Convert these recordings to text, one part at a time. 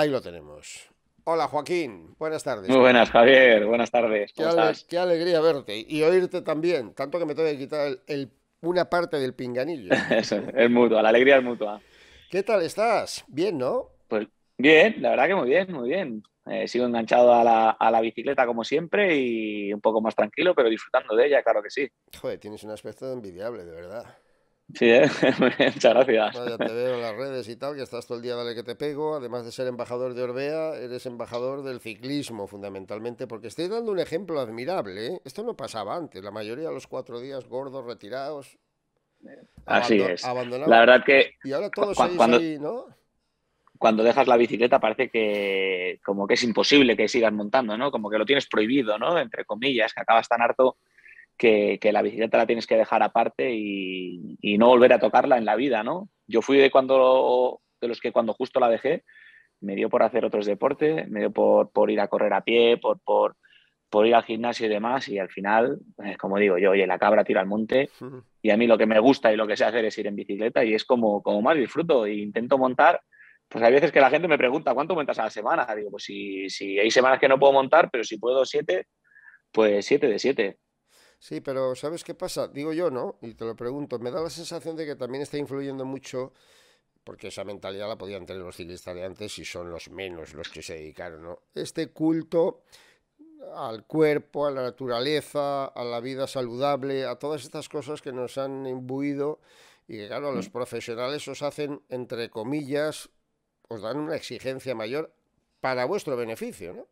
Ahí lo tenemos. Hola Joaquín, buenas tardes. Muy buenas Javier, buenas tardes. qué, alegría verte y oírte también, tanto que me tengo que quitar una parte del pinganillo. es, es mutua, la alegría es mutua. ¿Qué tal estás? Bien, ¿no? Pues bien, la verdad que muy bien, muy bien. Eh, sigo enganchado a la, a la, bicicleta como siempre y un poco más tranquilo, pero disfrutando de ella, claro que sí. Joder, tienes un aspecto envidiable, de verdad. Sí, ¿eh? muchas gracias. Ya te veo en las redes y tal, que estás todo el día, dale que te pego. Además de ser embajador de Orbea, eres embajador del ciclismo, fundamentalmente, porque estoy dando un ejemplo admirable. ¿eh? Esto no pasaba antes. La mayoría de los cuatro días gordos, retirados. Así es. La verdad que. Y ahora cuando... ¿no? cuando dejas la bicicleta parece que como que es imposible que sigas montando, ¿no? Como que lo tienes prohibido, ¿no? Entre comillas, que acabas tan harto que, la bicicleta la tienes que dejar aparte y, no volver a tocarla en la vida, ¿no? Yo fui de cuando de los que cuando justo la dejé, me dio por hacer otros deportes, me dio por, ir a correr a pie, por, ir al gimnasio y demás, y al final, eh, como digo yo, oye, la cabra tira al monte, y a mí lo que me gusta y lo que sé hacer es ir en bicicleta, y es como, como más disfruto, e intento montar, pues hay veces que la gente me pregunta, ¿cuánto montas a la semana? Digo, pues si, si hay semanas que no puedo montar, pero si puedo siete, pues siete de siete Sí, pero ¿sabes qué pasa? Digo yo, ¿no? Y te lo pregunto, me da la sensación de que también está influyendo mucho, porque esa mentalidad la podían tener los ciclistas de antes y son los menos los que se dedicaron, ¿no? Este culto al cuerpo, a la naturaleza, a la vida saludable, a todas estas cosas que nos han imbuido y que claro, los mm. profesionales os hacen, entre comillas, os dan una exigencia mayor para vuestro beneficio, ¿no?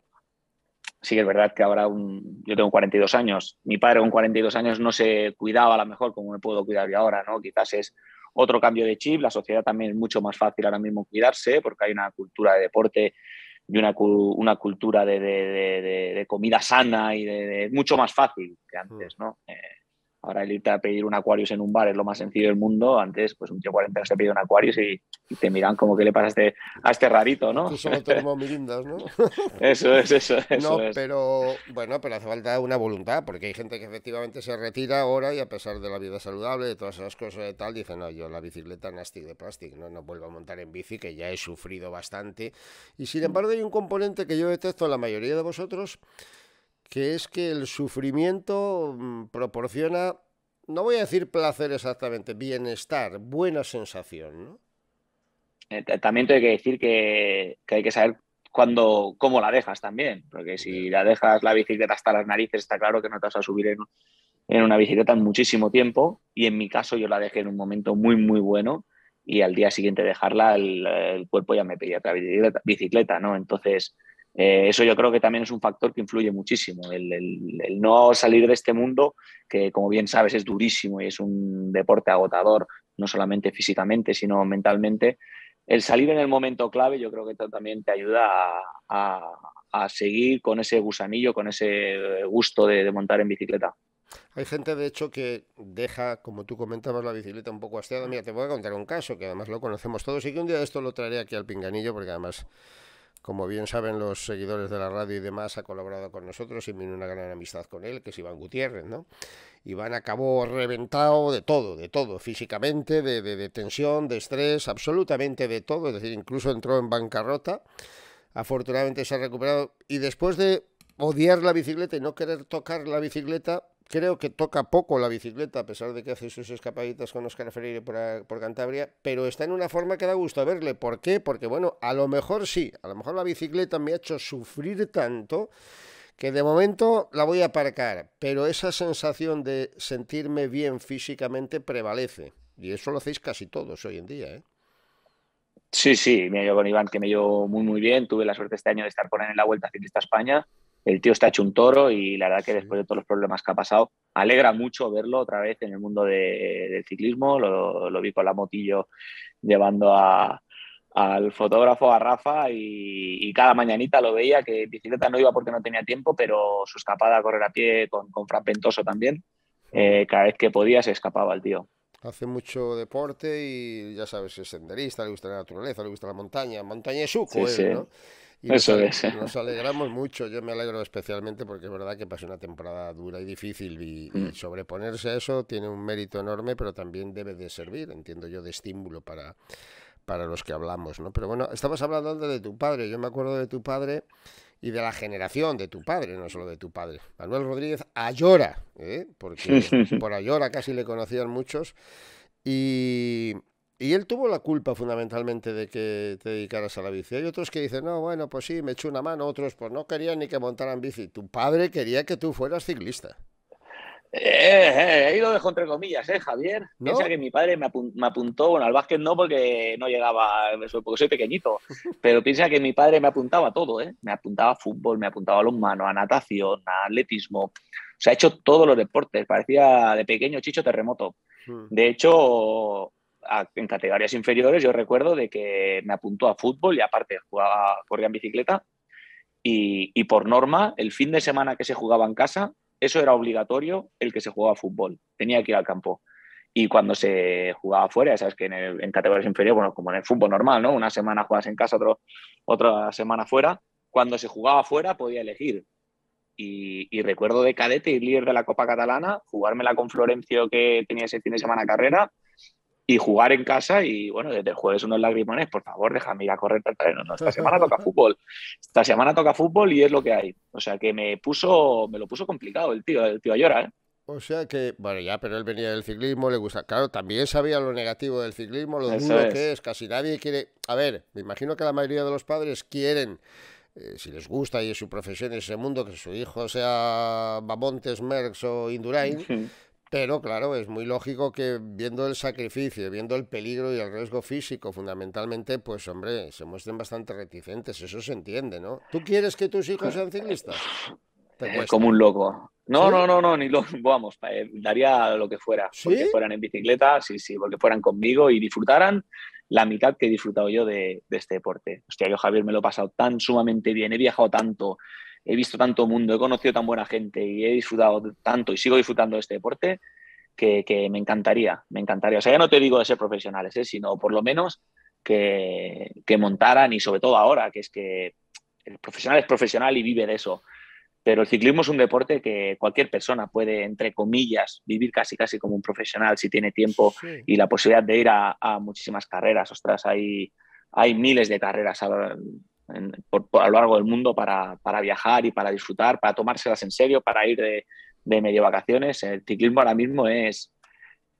sí es verdad que ahora yo tengo 42 años, mi padre con 42 años no se cuidaba a lo mejor como me puedo cuidar yo ahora, ¿no? Quizás es otro cambio de chip, la sociedad también es mucho más fácil ahora mismo cuidarse porque hay una cultura de deporte y una, cultura de, comida sana y de, mucho más fácil que hmm. antes, ¿no? Eh, Ahora el irte a pedir un Aquarius en un bar es lo más sencillo del mundo. Antes, pues un tío 40 se pide un Aquarius y, te miran como que le pasaste a este, rarito, ¿no? Tú solo tenemos mirindas, ¿no? eso es, eso es. No, pero bueno, pero hace falta una voluntad, porque hay gente que efectivamente se retira ahora y a pesar de la vida saludable, de todas esas cosas y tal, dice, no, yo la bicicleta nasty de plástico, no, no vuelvo a montar en bici, que ya he sufrido bastante. Y sin mm. embargo hay un componente que yo detecto en la mayoría de vosotros, que es que el sufrimiento mm, proporciona no voy a decir placer exactamente, bienestar, buena sensación, ¿no? Eh, también tengo que decir que, hay que saber cuando, cómo la dejas también, porque si la dejas la bicicleta hasta las narices, está claro que no te vas a subir en, una bicicleta en muchísimo tiempo, y en mi caso yo la dejé en un momento muy, muy bueno, y al día siguiente dejarla, el, cuerpo ya me pedía otra bicicleta, bicicleta, ¿no? Entonces, eh, eso yo creo que también es un factor que influye muchísimo, el, no salir de este mundo, que como bien sabes es durísimo y es un deporte agotador, no solamente físicamente, sino mentalmente. El salir en el momento clave yo creo que también te ayuda a, seguir con ese gusanillo, con ese gusto de, montar en bicicleta. Hay gente, de hecho, que deja, como tú comentabas, la bicicleta un poco hastiada. Mira, te voy a contar un caso que además lo conocemos todos y que un día esto lo traeré aquí al pinganillo porque además como bien saben los seguidores de la radio y demás, ha colaborado con nosotros y tiene una gran amistad con él, que es Iván Gutiérrez, ¿no? Iván acabó reventado de todo, de todo, físicamente, de, de tensión, de estrés, absolutamente de todo, es decir, incluso entró en bancarrota, afortunadamente se ha recuperado y después de odiar la bicicleta y no querer tocar la bicicleta, creo que toca poco la bicicleta, a pesar de que hace sus escapaditas con Oscar Freire por, por, Cantabria, pero está en una forma que da gusto verle. ¿Por qué? Porque, bueno, a lo mejor sí, a lo mejor la bicicleta me ha hecho sufrir tanto que de momento la voy a aparcar, pero esa sensación de sentirme bien físicamente prevalece. Y eso lo hacéis casi todos hoy en día, ¿eh? Sí, sí, me yo con Iván, que me llevo muy, muy bien. Tuve la suerte este año de estar con él en la Vuelta Ciclista España el tío está hecho un toro y la verdad que después de todos los problemas que ha pasado, alegra mucho verlo otra vez en el mundo del ciclismo. Lo, vi con la motillo llevando al fotógrafo, a Rafa, y, cada mañanita lo veía que bicicleta no iba porque no tenía tiempo, pero su escapada a correr a pie con, con Fran también, eh, cada vez que podía se escapaba el tío hace mucho deporte y ya sabes, es senderista, le gusta la naturaleza, le gusta la montaña, montaña es suco, sí. ¿no? Eso nos, es. nos alegramos mucho, yo me alegro especialmente porque es verdad que pasó una temporada dura y difícil y, mm. sobreponerse a eso tiene un mérito enorme, pero también debe de servir, entiendo yo, de estímulo para, para los que hablamos, ¿no? Pero bueno, estamos hablando antes de tu padre, yo me acuerdo de tu padre y de la generación de tu padre, no solo de tu padre. Manuel Rodríguez Ayora, ¿eh? porque por Ayora casi le conocían muchos. Y, y él tuvo la culpa fundamentalmente de que te dedicaras a la bici. Hay otros que dicen, no, bueno, pues sí, me echó una mano. Otros, pues no querían ni que montaran bici. Tu padre quería que tú fueras ciclista. He eh, eh, ido ahí lo dejo entre comillas, ¿eh, Javier? Piensa que mi padre me, apuntó, bueno, al básquet no porque no llegaba, porque soy pequeñito, pero piensa que mi padre me apuntaba a todo, eh. Me apuntaba a fútbol, me apuntaba a los manos, a natación, a atletismo, o ha hecho todos los deportes, parecía de pequeño chicho terremoto. Hmm. De hecho, en categorías inferiores yo recuerdo de que me apuntó a fútbol y aparte jugaba, corría en bicicleta y por norma, el fin de semana que se jugaba en casa, eso era obligatorio el que se jugaba fútbol, tenía que ir al campo. Y cuando se jugaba fuera, sabes que en, categorías inferiores, bueno, como en el fútbol normal, ¿no? Una semana juegas en casa, otro, otra semana fuera. Cuando se jugaba fuera podía elegir. Y, y, recuerdo de cadete y líder de la Copa Catalana, jugármela con Florencio que tenía ese fin de semana carrera y jugar en casa. Y bueno, desde el jueves unos lagrimones, por favor, déjame ir a correr al terreno. No, esta semana toca fútbol. Esta semana toca fútbol y es lo que hay. O sea que me puso, me lo puso complicado el tío, el tío llora, ¿eh? O sea que, bueno, ya, pero él venía del ciclismo, le gusta. Claro, también sabía lo negativo del ciclismo, lo duro que es. Casi nadie quiere. A ver, me imagino que la mayoría de los padres quieren eh, si les gusta y es su profesión en ese mundo, que su hijo sea Babontes, Merckx o Indurain, pero claro, es muy lógico que viendo el sacrificio, viendo el peligro y el riesgo físico, fundamentalmente, pues hombre, se muestren bastante reticentes, eso se entiende, ¿no? ¿Tú quieres que tus hijos sean ciclistas? Eh, como un loco. No, no, no, no, ni lo, vamos, eh, daría lo que fuera, porque fueran en bicicleta, sí, sí, porque fueran conmigo y disfrutaran la mitad que he disfrutado yo de, de este deporte. Hostia, yo Javier me lo he pasado tan sumamente bien, he viajado tanto, he visto tanto mundo, he conocido tan buena gente y he disfrutado tanto y sigo disfrutando de este deporte que, me encantaría, me encantaría. O sea, ya no te digo de ser profesionales, ¿eh? sino por lo menos que, montaran y sobre todo ahora, que es que el profesional es profesional y vive de eso. Pero el ciclismo es un deporte que cualquier persona puede, entre comillas, vivir casi casi como un profesional si tiene tiempo y la posibilidad de ir a, muchísimas carreras. Ostras, hay, hay miles de carreras por, a lo largo del mundo para, viajar y para disfrutar, para tomárselas en serio, para ir de, de medio vacaciones. El ciclismo ahora mismo es,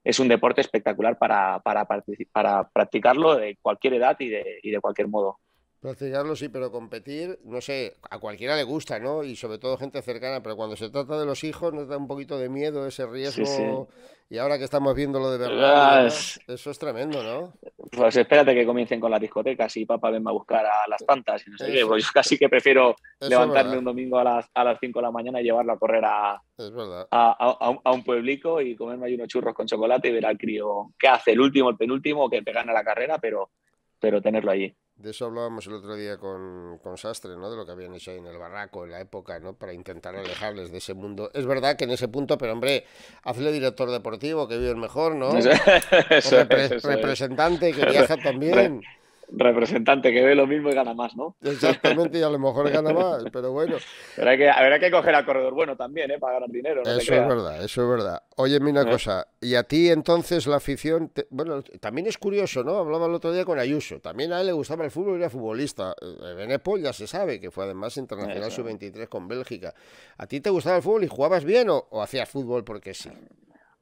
es un deporte espectacular para, para, para practicarlo de cualquier edad y de, y de cualquier modo. Practicarlo sí, pero competir, no sé, a cualquiera le gusta, ¿no? Y sobre todo gente cercana, pero cuando se trata de los hijos nos da un poquito de miedo ese riesgo. Y ahora que estamos viendo lo de verdad, eso es tremendo, ¿no? Pues espérate que comiencen con las discotecas y papá venga a buscar a las tantas no sé pues yo casi que prefiero levantarme un domingo a las, a las 5 de la mañana y llevarlo a correr a, a, un pueblico y comerme ahí unos churros con chocolate y ver al crío que hace el último, el penúltimo, que te gana la carrera, pero, pero tenerlo allí. De eso hablábamos el otro día con, con, Sastre, ¿no? De lo que habían hecho ahí en el barraco, en la época, ¿no? Para intentar alejarles de ese mundo. Es verdad que en ese punto, pero hombre, hazle director deportivo, que vive mejor, ¿no? representante, que viaja también representante que ve lo mismo y gana más, ¿no? Exactamente, y a lo mejor gana más, pero bueno. habrá que coger al corredor bueno también, ¿eh? Para ganar dinero. eso es verdad, eso es verdad. Óyeme una eh. cosa, y a ti entonces la afición, bueno, también es curioso, ¿no? Hablaba el otro día con Ayuso, también a él le gustaba el fútbol y era futbolista. Benepol eh, ya se sabe que fue además internacional sub-23 con Bélgica. ¿A ti te gustaba el fútbol y jugabas bien o, o hacías fútbol porque sí?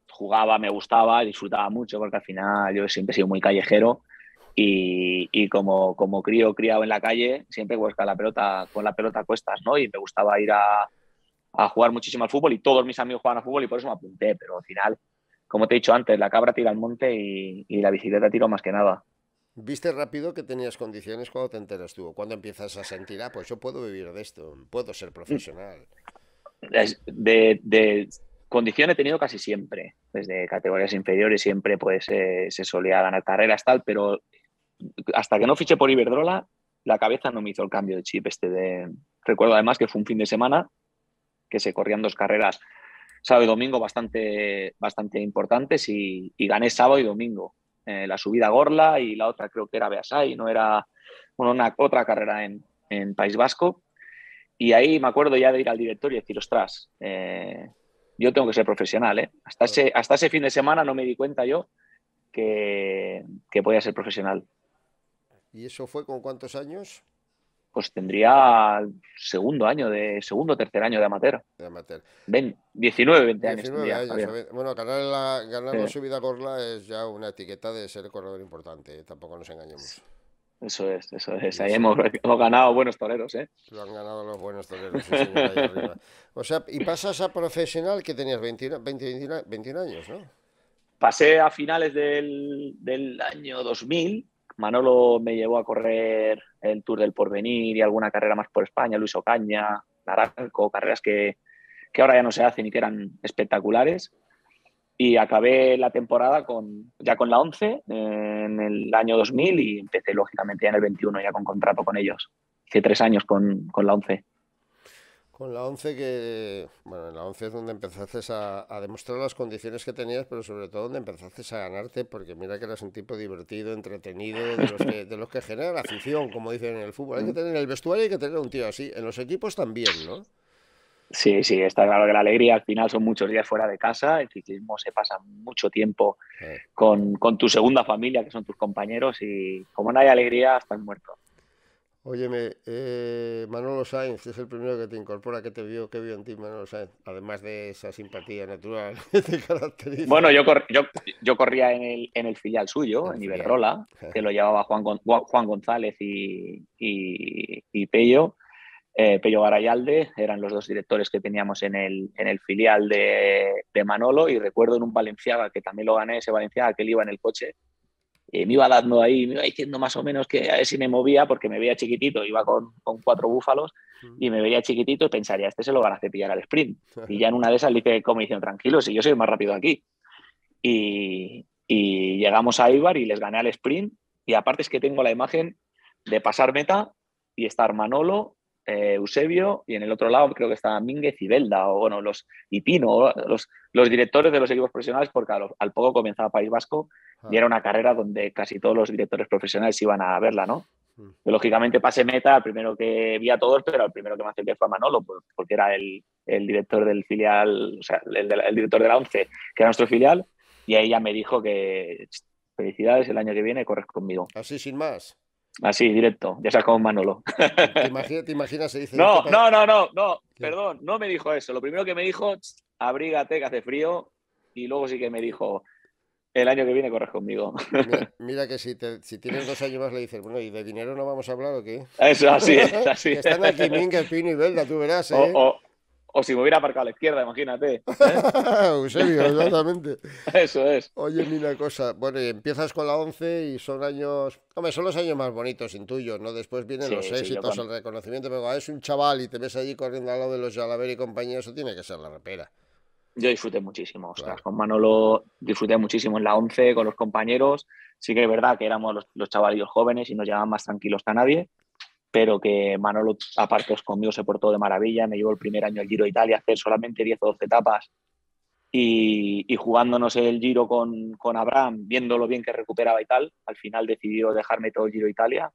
Jugaba, me gustaba, disfrutaba mucho porque al final yo siempre he sido muy callejero y, como, como crío criado en la calle, siempre busca la pelota, con la pelota a cuestas, ¿no? Y me gustaba ir a, jugar muchísimo al fútbol y todos mis amigos jugaban al fútbol y por eso me apunté, pero al final, como te he dicho antes, la cabra tira al monte y, la bicicleta tiro más que nada. ¿Viste rápido que tenías condiciones cuando te enteras tú? ¿Cuándo empiezas a sentir, ah, pues yo puedo vivir de esto, puedo ser profesional? De, condición he tenido casi siempre, desde categorías inferiores siempre pues eh, se solía ganar carreras tal, pero hasta que no fiché por Iberdrola, la cabeza no me hizo el cambio de chip este de... Recuerdo además que fue un fin de semana que se corrían dos carreras sábado y domingo bastante, bastante importantes y, gané sábado y domingo. Eh, la subida Gorla y la otra creo que era Beasai, no era bueno, una, otra carrera en, País Vasco. Y ahí me acuerdo ya de ir al director y decir, ostras, eh, yo tengo que ser profesional. ¿eh? Hasta, ese, hasta ese fin de semana no me di cuenta yo que, que podía ser profesional. ¿Y eso fue con cuántos años? Pues tendría segundo año de segundo tercer año de amateur. De amateur. Ven, 19, 20 años. bueno, ganar la, subida subida corla es ya una etiqueta de ser corredor importante, ¿eh? tampoco nos engañemos. Eso es, eso es. Ahí hemos, ganado buenos toreros, ¿eh? Lo han ganado los buenos toreros, O sea, y pasas a profesional que tenías 21 años, ¿no? Pasé a finales del, del año 2000 Manolo me llevó a correr el Tour del Porvenir y alguna carrera más por España, Luis Ocaña, Naranco, carreras que, ahora ya no se hacen y que eran espectaculares. Y acabé la temporada con, ya con la 11 en el año 2000 y empecé lógicamente ya en el 21 ya con contrato con ellos. Hice tres años con, con la 11. Con la 11 que, bueno, en la 11 es donde empezaste a, demostrar las condiciones que tenías, pero sobre todo donde empezaste a ganarte, porque mira que eras un tipo divertido, entretenido, de los que, genera afición, como dicen en el fútbol. Hay que tener el vestuario, hay que tener un tío así. En los equipos también, ¿no? Sí, sí, está claro que la alegría al final son muchos días fuera de casa, el ciclismo se pasa mucho tiempo con, con tu segunda familia, que son tus compañeros, y como no hay alegría, estás muerto. Óyeme, eh, Manolo Sáenz es el primero que te incorpora, que te vio, que vio en ti Manolo Sáenz, además de esa simpatía natural de te Bueno, yo, yo, corría en el, en el filial suyo, ah, en Iberrola, que lo llevaba Juan, Juan González y, y, Pello. Eh, Pello Garayalde eran los dos directores que teníamos en el, en el filial de, de Manolo y recuerdo en un Valenciaga, que también lo gané ese Valenciaga, que él iba en el coche eh, me iba dando ahí, me iba diciendo más o menos que a ver si me movía, porque me veía chiquitito, iba con, cuatro búfalos mm. y me veía chiquitito y pensaría, este se lo van a cepillar al sprint. Y ya en una de esas le dije como diciendo, tranquilo, si yo soy más rápido aquí. Y, y llegamos a Ibar y les gané al sprint. Y aparte es que tengo la imagen de pasar meta y estar Manolo eh, Eusebio y en el otro lado creo que estaba Mínguez y Belda, o bueno, los y Pino, los, los directores de los equipos profesionales, porque al, poco comenzaba País Vasco y ah. era una carrera donde casi todos los directores profesionales iban a verla, ¿no? Hmm. lógicamente pasé meta el primero que vi a todos, pero el primero que me acerqué fue a Manolo, porque era el, el director del filial, o sea, el, el, director de la ONCE, que era nuestro filial, y ahí ya me dijo que felicidades, el año que viene corres conmigo. Así sin más. Así, directo, ya sabes un Manolo. ¿Te imaginas, te se dice no, no, no, no, perdón, no me dijo eso. Lo primero que me dijo, abrígate que hace frío, y luego sí que me dijo, el año que viene corres conmigo. Pues mira, que si, te, si, tienes dos años más le dices, bueno, ¿y de dinero no vamos a hablar o qué? Eso, así es, así Están aquí Minga, Pino y Belda, tú verás, ¿eh? O si me hubiera aparcado a la izquierda, imagínate. Eusebio, ¿eh? exactamente. Eso es. Oye, mira cosa. Bueno, empiezas con la 11 y son años. Hombre, son los años más bonitos, intuyo, ¿no? Después vienen los éxitos, el reconocimiento. Pero es un chaval y te ves allí corriendo al lado de los Jalaber y compañeros, eso tiene que ser la repera. Yo disfruté muchísimo, o sea, con Manolo disfruté muchísimo en la 11, con los compañeros. Sí que es verdad que éramos los, los jóvenes y nos llevaban más tranquilos que a nadie pero que Manolo apartos conmigo se portó de maravilla, me llevó el primer año el Giro de Italia, hacer solamente 10 o 12 etapas y, jugándonos el Giro con, con, Abraham, viendo lo bien que recuperaba y tal, al final decidió dejarme todo el Giro de Italia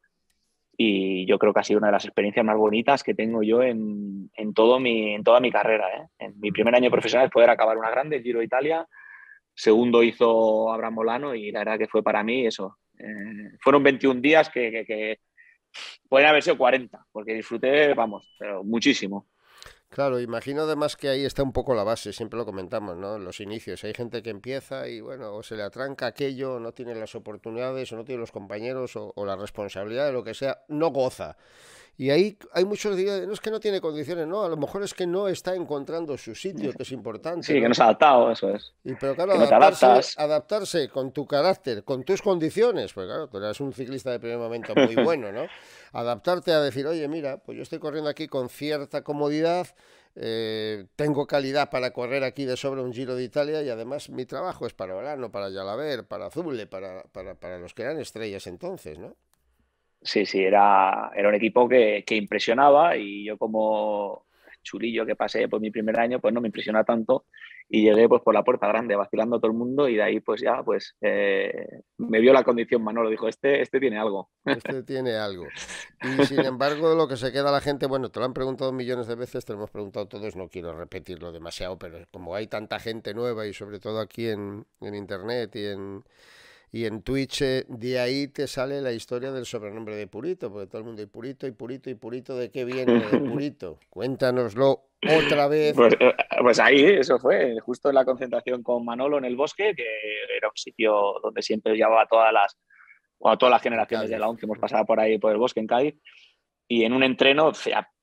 y yo creo que ha sido una de las experiencias más bonitas que tengo yo en, en todo mi, en toda mi carrera. ¿eh? En mi primer año profesional es poder acabar una grande, el Giro de Italia, segundo hizo Abraham Molano y la verdad que fue para mí eso. Eh, fueron 21 días que pueden haber sido 40, porque disfruté, vamos, pero muchísimo. Claro, imagino además que ahí está un poco la base, siempre lo comentamos, ¿no? Los inicios. Hay gente que empieza y, bueno, o se le atranca aquello, no tiene las oportunidades, o no tiene los compañeros, o, o la responsabilidad de lo que sea, no goza. Y ahí hay muchos días, no es que no tiene condiciones, no, a lo mejor es que no está encontrando su sitio, que es importante. Sí, que no se ha adaptado, eso es. Y, pero claro, adaptarse, adaptarse, con tu carácter, con tus condiciones, pues claro, tú eres un ciclista de primer momento muy bueno, ¿no? Adaptarte a decir, oye, mira, pues yo estoy corriendo aquí con cierta comodidad, eh, tengo calidad para correr aquí de sobre un Giro de Italia y además mi trabajo es para Orano, para Yalaber, para Azule, para, para, para los que eran estrellas entonces, ¿no? Sí, sí, era, era un equipo que, impresionaba y yo como chulillo que pasé por mi primer año, pues no me impresiona tanto y llegué pues por la puerta grande vacilando todo el mundo y de ahí pues ya pues eh, me vio la condición Manolo, dijo, este, este tiene algo. Este tiene algo. Y sin embargo lo que se queda la gente, bueno, te lo han preguntado millones de veces, te lo hemos preguntado todos, no quiero repetirlo demasiado, pero como hay tanta gente nueva y sobre todo aquí en, en Internet y en y en Twitch eh, de ahí te sale la historia del sobrenombre de Purito, porque todo el mundo, y Purito, y Purito, y Purito, ¿de qué viene Purito? Cuéntanoslo otra vez. Pues, eh, pues, ahí, eso fue, justo en la concentración con Manolo en el bosque, que era un sitio donde siempre llevaba todas las, bueno, todas las generaciones de la que hemos pasado por ahí, por el bosque en Cádiz. Y en un entreno,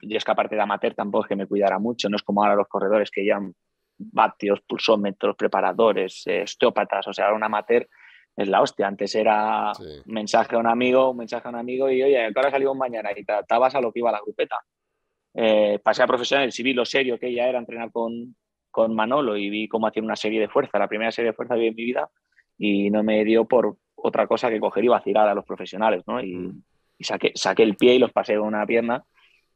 y es que aparte de amateur tampoco es que me cuidara mucho, no es como ahora los corredores que llevan vatios, pulsómetros, preparadores, eh, osteópatas, o sea, era un amateur es la hostia. Antes era mensaje a un amigo, un mensaje a un amigo y oye, ahora salimos mañana y tratabas a lo que iba la grupeta. Eh, pasé a profesional, si vi lo serio que ella era entrenar con, Manolo y vi cómo hacía una serie de fuerza, la primera serie de fuerza de mi vida y no me dio por otra cosa que coger y vacilar a los profesionales, ¿no? Y, mm. saqué, el pie y los pasé con una pierna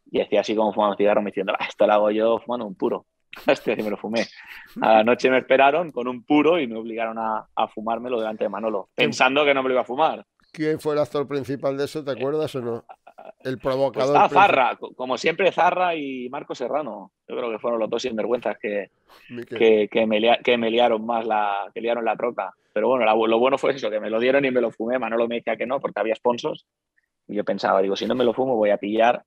y hacía así como fumando cigarro, me diciendo, ah, esto lo hago yo fumando un puro. Hostia, sí me lo fumé. Anoche me esperaron con un puro y me obligaron a, a fumármelo delante de Manolo, pensando que no me lo iba a fumar. ¿Quién fue el actor principal de eso? ¿Te acuerdas o no? El pues provocador. Zarra, como siempre Zarra y Marco Serrano. Yo creo que fueron los dos sinvergüenzas que, que, que, me, que me, liaron más la, que liaron la troca. Pero bueno, lo bueno fue eso, que me lo dieron y me lo fumé. Manolo me decía que no, porque había sponsors yo pensaba, digo, si no me lo fumo voy a pillar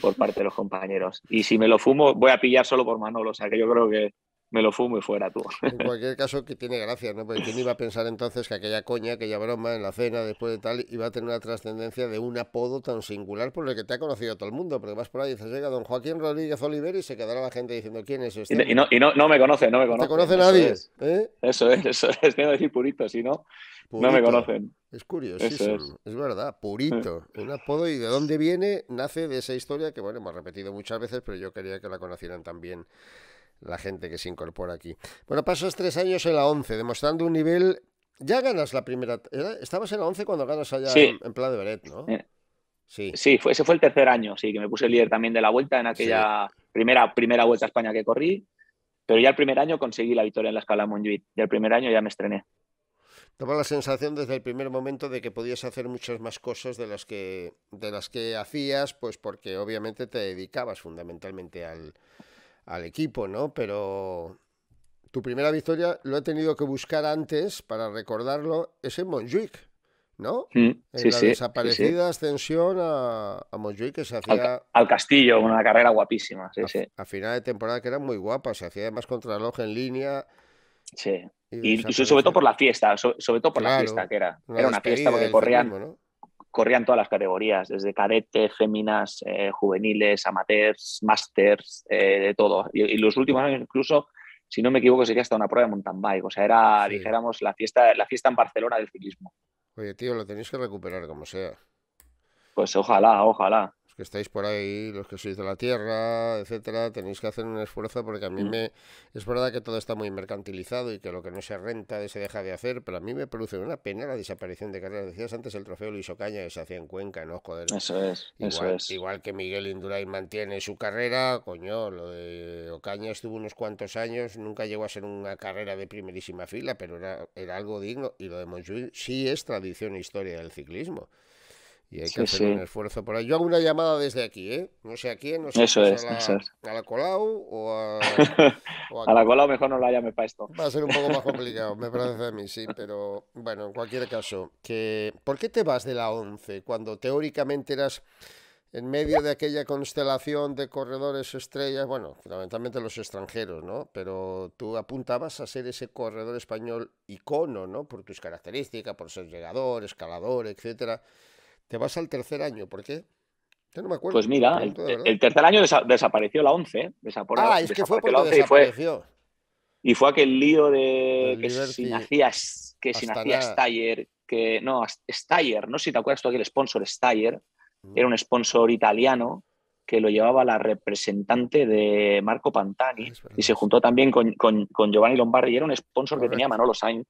por parte de los compañeros. Y si me lo fumo voy a pillar solo por Manolo. O sea que yo creo que me lo fumo y fuera tú. En cualquier caso, que tiene gracia, ¿no? Porque quién iba a pensar entonces que aquella coña, aquella broma en la cena, después de tal, iba a tener una trascendencia de un apodo tan singular por el que te ha conocido todo el mundo. Porque vas por ahí y dices, llega don Joaquín Rodríguez Oliver y se quedará la gente diciendo, ¿quién es este? Y, no, y no, no, me conoce, no me conoce. ¿Te conoce nadie? ¿eh? Eso es, eso es. Tengo que decir purito, si no, no me conocen. Es curioso es. es. verdad, purito. Un apodo y de dónde viene, nace de esa historia que, bueno, hemos repetido muchas veces, pero yo quería que la conocieran también la gente que se incorpora aquí. Bueno, pasas tres años en la 11, demostrando un nivel... Ya ganas la primera... Estabas en la 11 cuando ganas allá en, en, de Beret, ¿no? Eh, sí, sí fue, ese fue el tercer año, sí, que me puse líder también de la vuelta en aquella primera, primera vuelta a España que corrí. Pero ya el primer año conseguí la victoria en la escala Montjuic. Ya el primer año ya me estrené. Toma la sensación desde el primer momento de que podías hacer muchas más cosas de las que, de las que hacías, pues porque obviamente te dedicabas fundamentalmente al, al equipo, ¿no? Pero tu primera victoria lo he tenido que buscar antes para recordarlo, es en Montjuic, ¿no? Mm, en sí, la desaparecida ascensión a, a, Montjuic que se hacía... Al, Castillo, una carrera guapísima, sí, sí. A final de temporada que era muy guapa, se hacía además contrarreloj en línea. Sí. Y, sobre todo por la fiesta, sobre, todo por la fiesta que era. Era una fiesta porque corrían corrían todas las categorías, desde cadete, géminas, eh, juveniles, amateurs, masters, eh, de todo. Y, los últimos años incluso, si no me equivoco, sería hasta una prueba de mountain bike. O sea, era, dijéramos, la fiesta, la fiesta en Barcelona del ciclismo. Oye, tío, lo tenéis que recuperar como sea. Pues ojalá, ojalá que estáis por ahí, los que sois de la tierra, etcétera, tenéis que hacer un esfuerzo porque a mí mm. me es verdad que todo está muy mercantilizado y que lo que no se renta se deja de hacer, pero a mí me produce una pena la desaparición de carreras. Decías antes el trofeo Luis Ocaña que se hacía en Cuenca, ¿no? Joder. Eso es, igual, eso es. Igual que Miguel Indurain mantiene su carrera, coño, lo de Ocaña estuvo unos cuantos años, nunca llegó a ser una carrera de primerísima fila, pero era, algo digno y lo de Montjuic sí es tradición e historia del ciclismo y hay que hacer un esfuerzo por ahí. Yo hago una llamada desde aquí, ¿eh? No sé a quién, no sé eso a, la, a la Colau o a... la Colau mejor no la llame para esto. Va a ser un poco más complicado, me parece a mí, sí, pero bueno, en cualquier caso, que ¿por qué te vas de la 11 cuando teóricamente eras en medio de aquella constelación de corredores estrellas, bueno, fundamentalmente los extranjeros, ¿no? Pero tú apuntabas a ser ese corredor español icono, ¿no? Por tus características, por ser llegador, escalador, etcétera. Te vas al tercer año, ¿por qué? no me acuerdo. Pues mira, el, tercer año desapareció la 11. ¿eh? ah, es que fue porque la desapareció. Y fue, aquel lío de que si hacías, que que no, Stayer, no sé si te acuerdas tú aquel sponsor Stayer, mm. era un sponsor italiano que lo llevaba la representante de Marco Pantani y se juntó también con, Giovanni Lombardi era un sponsor que tenía Manolo Sainz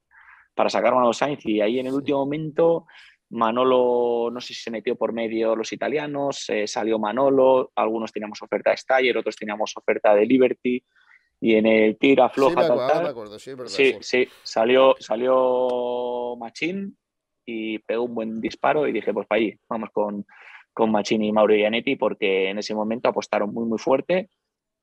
para sacar a Manolo Sainz y ahí en el último momento Manolo, no sé si se metió por medio los italianos, eh, salió Manolo, algunos teníamos oferta de Stayer, otros teníamos oferta de Liberty, y en el tira floja. Sí, sí, salió, salió Machín y pegó un buen disparo y dije, pues para allí, vamos con, con Machín y Mauro Gianetti, porque en ese momento apostaron muy, muy fuerte.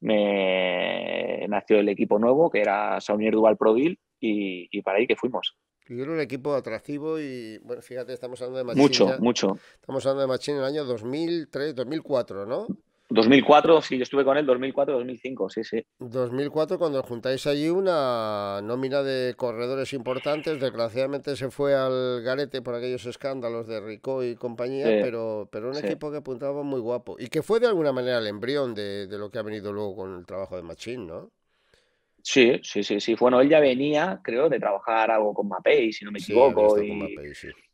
Me nació el equipo nuevo, que era Saunier Duval Provil, y, y para ahí que fuimos. Y era un equipo atractivo y, bueno, fíjate, estamos hablando de Machín. Mucho, mucho. Estamos hablando de Machín en el año 2003, 2004, ¿no? 2004, sí, yo estuve con él 2004-2005, sí, sí. 2004 cuando juntáis allí una nómina de corredores importantes, desgraciadamente se fue al garete por aquellos escándalos de Rico y compañía, pero, pero un equipo que apuntaba muy guapo y que fue de alguna manera el embrión de, de lo que ha venido luego con el trabajo de Machín, ¿no? Sí, sí, sí, sí. Bueno, él ya venía, creo, de trabajar algo con Mapei, si no me equivoco. y,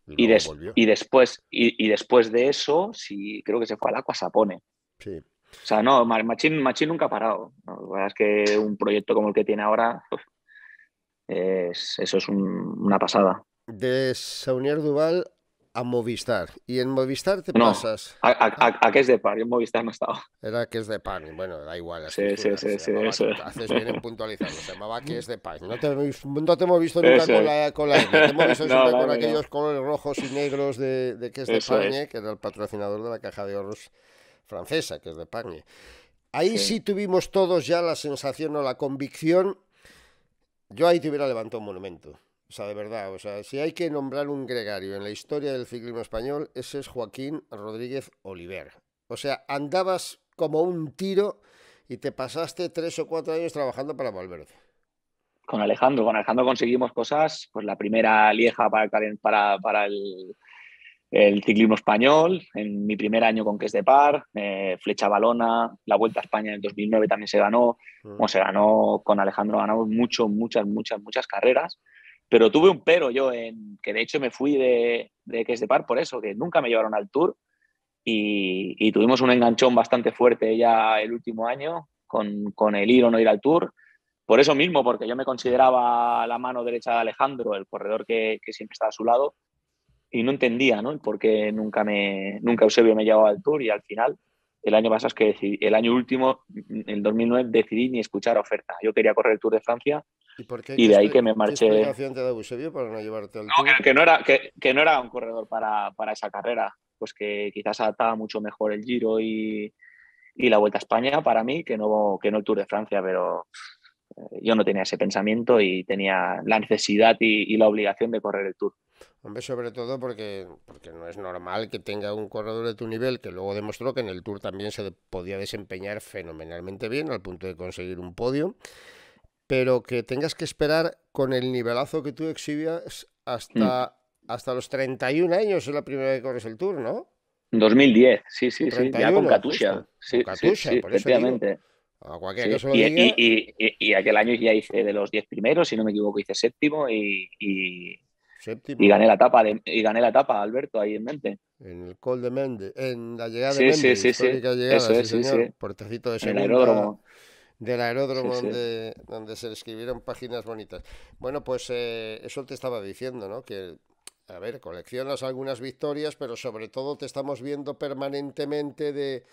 y, después, y, después de eso, sí, creo que se fue al Aquasapone. Sí. O sea, no, Machín, nunca ha parado. La verdad es que un proyecto como el que tiene ahora, es, eso es una pasada. De Saunier Duval a Movistar. Y en Movistar te pasas. A, a, que es de par, en Movistar no estaba. Era que es de par, bueno, da igual. Sí, sí, sí, sí, eso. Haces bien en puntualizarlo. Se llamaba que es de par. No te, hemos visto nunca con la, con la con aquellos colores rojos y negros de, de que es de Pagne, que era el patrocinador de la caja de ahorros francesa, que es de Pagne. Ahí sí. sí tuvimos todos ya la sensación o la convicción. Yo ahí te hubiera levantado un monumento sea, de verdad, o sea, si hay que nombrar un gregario en la historia del ciclismo español, ese es Joaquín Rodríguez Oliver. O sea, andabas como un tiro y te pasaste tres o cuatro años trabajando para Valverde. Con Alejandro, con Alejandro conseguimos cosas, pues la primera lieja para, para, el, ciclismo español, en mi primer año con que de par, eh, Flecha Balona, la Vuelta a España en el 2009 también se ganó, mm. O se ganó con Alejandro, ganamos mucho, muchas, muchas, muchas carreras pero tuve un pero yo, en, que de hecho me fui de, de que es par por eso, que nunca me llevaron al tour y, tuvimos un enganchón bastante fuerte ya el último año con, con el ir o no ir al tour. Por eso mismo, porque yo me consideraba la mano derecha de Alejandro, el corredor que, siempre estaba a su lado, y no entendía ¿no? por qué nunca, me, nunca Eusebio me llevaba al tour y al final el año pasado es que el año último, en 2009, decidí ni escuchar oferta. Yo quería correr el Tour de Francia ¿Y, de ahí que me marché. te Eusebio para no llevarte al que, no era, que, que, no era un corredor para, para esa carrera, pues que quizás adaptaba mucho mejor el Giro y, y la Vuelta a España para mí que no, que no el Tour de Francia, pero eh, yo no tenía ese pensamiento y tenía la necesidad y, y, la obligación de correr el Tour. Hombre, sobre todo porque, porque no es normal que tenga un corredor de tu nivel que luego demostró que en el Tour también se podía desempeñar fenomenalmente bien al punto de conseguir un podio pero que tengas que esperar con el nivelazo que tú exhibías hasta, mm. hasta los 31 años, es la primera vez que corres el Tour, ¿no? 2010, sí, sí, sí, ya con Katusha. Sí, con Katusha, sí, por eso y, aquel año ya hice de los 10 primeros, si no me equivoco, hice séptimo y, y gané la etapa de, y gané la etapa, Alberto, ahí en mente. En el col de Mende, en la llegada de Mende, sí, sí, sí. señor, de segunda, en el aeródromo del aeródromo Donde, se le escribieron páginas bonitas. Bueno, pues eh, eso te estaba diciendo, ¿no? Que, a ver, coleccionas algunas victorias, pero sobre todo te estamos viendo permanentemente de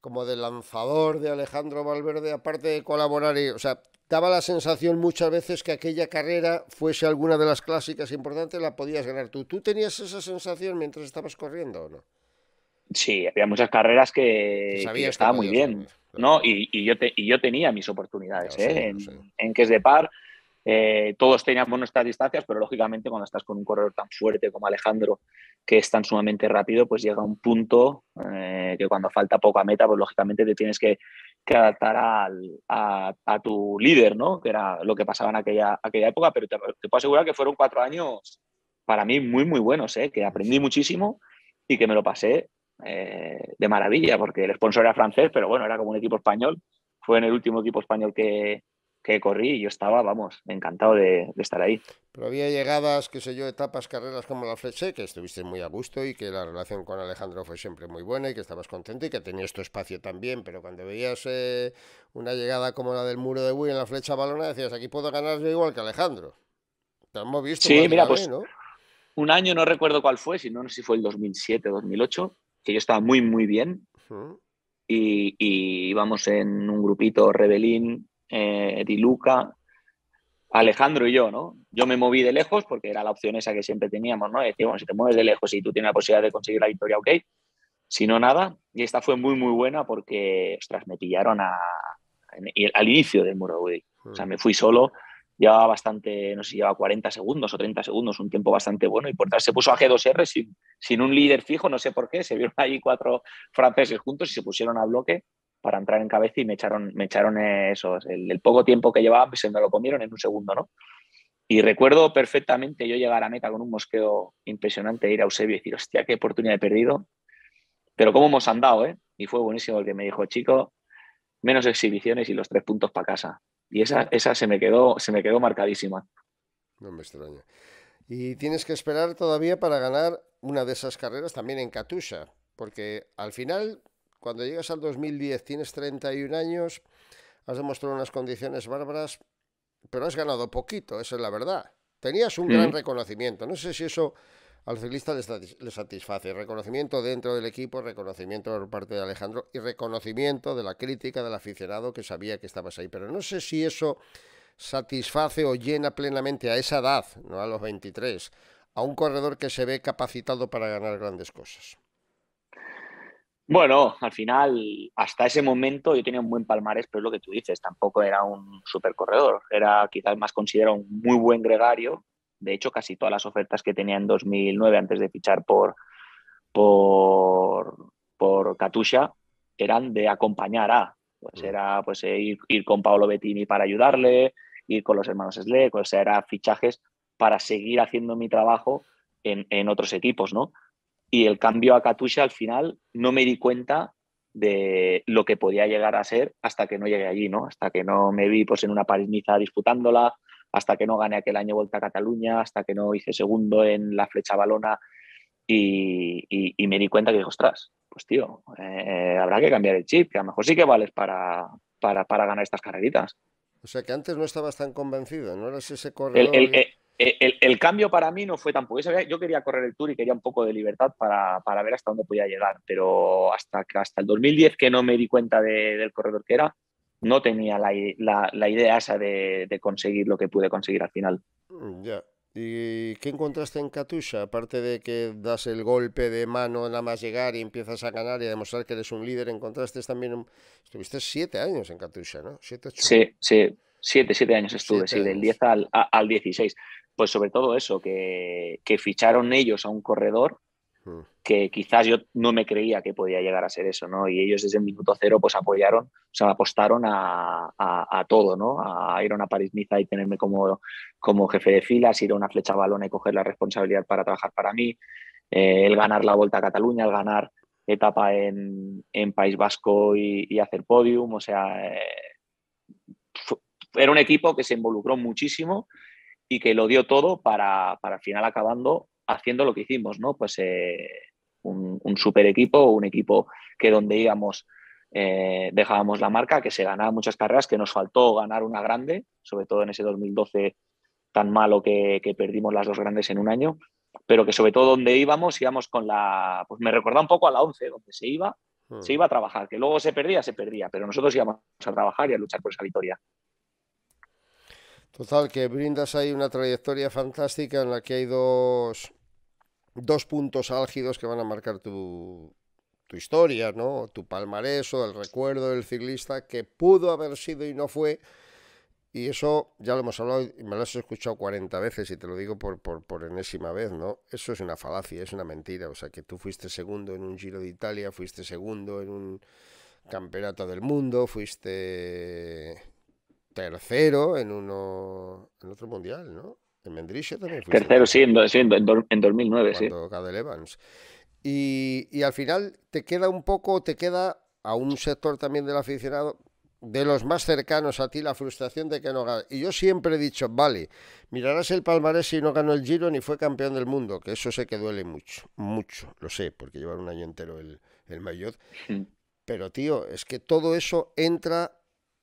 como de lanzador de Alejandro Valverde, aparte de colaborar, y, o sea, daba la sensación muchas veces que aquella carrera fuese alguna de las clásicas importantes, la podías ganar tú. ¿Tú tenías esa sensación mientras estabas corriendo o no? Sí, había muchas carreras que, estaba muy bien. ¿no? Y, yo yo tenía mis oportunidades ¿eh? en, que es de par. Eh, todos teníamos nuestras distancias, pero lógicamente cuando estás con un corredor tan fuerte como Alejandro, que es tan sumamente rápido, pues llega un punto eh, que cuando falta poca meta, pues lógicamente te tienes que, adaptar a, tu líder, ¿no? Que era lo que pasaba en aquella, aquella época, pero te, te, puedo asegurar que fueron cuatro años para mí muy, muy buenos, que aprendí muchísimo y que me lo pasé eh, de maravilla, porque el sponsor era francés, pero bueno, era como un equipo español. Fue en el último equipo español que, que corrí y yo estaba, vamos, encantado de, estar ahí. Pero había llegadas, qué sé yo, etapas, carreras como la Fleche, que estuviste muy a gusto y que la relación con Alejandro fue siempre muy buena y que estabas contento y que tenías tu espacio también, pero cuando veías eh, una llegada como la del muro de Wii en la Flecha Balona, decías, aquí puedo ganar yo igual que Alejandro. Te hemos visto. Sí, mira, pues un año no recuerdo cuál fue, si no, sé si fue el 2007, 2008, que yo estaba muy, muy bien. y, y, íbamos en un grupito Rebelín, eh, Luca Alejandro y yo, ¿no? Yo me moví de lejos porque era la opción esa que siempre teníamos, ¿no? si te mueves de lejos y tú tienes la posibilidad de conseguir la victoria, ok. Si no, nada. Y esta fue muy, muy buena porque, me pillaron al inicio del Muro O sea, me fui solo llevaba bastante, no sé llevaba 40 segundos o 30 segundos, un tiempo bastante bueno, y por tal se puso a G2R sin, un líder fijo, no sé por qué, se vieron ahí cuatro franceses juntos y se pusieron a bloque para entrar en cabeza y me echaron, me echaron esos, el, poco tiempo que llevaba, pues, se me lo comieron en un segundo, ¿no? Y recuerdo perfectamente yo llegar a meta con un mosqueo impresionante, ir a Eusebio y decir, hostia, qué oportunidad he perdido. Pero cómo hemos andado, ¿eh? Y fue buenísimo el que me dijo, chico, menos exhibiciones y los tres puntos para casa. Y esa, esa se, me quedó, se me quedó marcadísima. No me extraña. Y tienes que esperar todavía para ganar una de esas carreras también en Katusha, porque al final, cuando llegas al 2010, tienes 31 años, has demostrado unas condiciones bárbaras, pero has ganado poquito, esa es la verdad. Tenías un gran reconocimiento. No sé si eso al ciclista le satisface reconocimiento dentro del equipo, reconocimiento por parte de Alejandro y reconocimiento de la crítica del aficionado que sabía que estabas ahí. Pero no sé si eso satisface o llena plenamente a esa edad, no a los 23, a un corredor que se ve capacitado para ganar grandes cosas. Bueno, al final, hasta ese momento yo tenía un buen palmarés, pero es lo que tú dices, tampoco era un corredor. era quizás más considerado un muy buen gregario, de hecho casi todas las ofertas que tenía en 2009 antes de fichar por, por, por Katusha eran de acompañar a, pues mm. era pues eh, ir, con Paolo Bettini para ayudarle, ir con los hermanos Sleck, o sea, era fichajes para seguir haciendo mi trabajo en, en otros equipos, ¿no? Y el cambio a Katusha al final no me di cuenta de lo que podía llegar a ser hasta que no llegué allí, ¿no? Hasta que no me vi pues en una paliza disputándola, hasta que no gané aquel año Vuelta a Cataluña, hasta que no hice segundo en la flecha balona y, me di cuenta que, ostras, pues tío, eh, habrá que cambiar el chip, que a lo mejor sí que vales para, para, ganar estas carreritas. O sea que antes no estabas tan convencido, no ese corredor. El, cambio para mí no fue tampoco. Yo quería correr el Tour y quería un poco de libertad para, ver hasta dónde podía llegar, pero hasta, hasta el 2010 que no me di cuenta del corredor que era, no tenía la, la, la idea esa de, conseguir lo que pude conseguir al final. Mm, ya. ¿Y qué encontraste en Katusha? Aparte de que das el golpe de mano nada más llegar y empiezas a ganar y a demostrar que eres un líder, encontraste también. Estuviste siete años en Katusha, ¿no? ¿Siete, Sí, Siete, siete años estuve, sí, del 10 al, al 16. Pues sobre todo eso, que, que ficharon ellos a un corredor que quizás yo no me creía que podía llegar a ser eso, ¿no? Y ellos desde el minuto cero pues apoyaron, o sea, apostaron a, todo, ¿no? A ir a una París-Niza y tenerme como, como jefe de filas, ir a una flecha balona y coger la responsabilidad para trabajar para mí, eh, el ganar la Vuelta a Cataluña, el ganar etapa en, País Vasco y, hacer podium, o sea, eh, era un equipo que se involucró muchísimo y que lo dio todo para, para al final acabando haciendo lo que hicimos, ¿no? Pues eh, un, super equipo, un equipo que donde íbamos eh, dejábamos la marca, que se ganaba muchas carreras, que nos faltó ganar una grande, sobre todo en ese 2012 tan malo que, perdimos las dos grandes en un año, pero que sobre todo donde íbamos, íbamos con la, pues me recordaba un poco a la 11, donde se iba, mm. se iba a trabajar, que luego se perdía, se perdía, pero nosotros íbamos a trabajar y a luchar por esa victoria. Total, que brindas ahí una trayectoria fantástica en la que hay dos dos puntos álgidos que van a marcar tu, historia, ¿no? Tu palmarés o el recuerdo del ciclista que pudo haber sido y no fue. Y eso ya lo hemos hablado y me lo has escuchado 40 veces y te lo digo por, por, por, enésima vez, ¿no? Eso es una falacia, es una mentira. O sea, que tú fuiste segundo en un Giro de Italia, fuiste segundo en un Campeonato del Mundo, fuiste tercero en uno en otro mundial, ¿no? En Mendrisio también Tercero, sí, en, en, 2009, sí. Evans. Y, al final te queda un poco, te queda a un sector también del aficionado, de los más cercanos a ti, la frustración de que no gane Y yo siempre he dicho, vale, mirarás el palmarés si no ganó el Giro ni fue campeón del mundo, que eso sé que duele mucho, mucho, lo sé, porque llevaron un año entero el, el maillot. Hmm. Pero tío, es que todo eso entra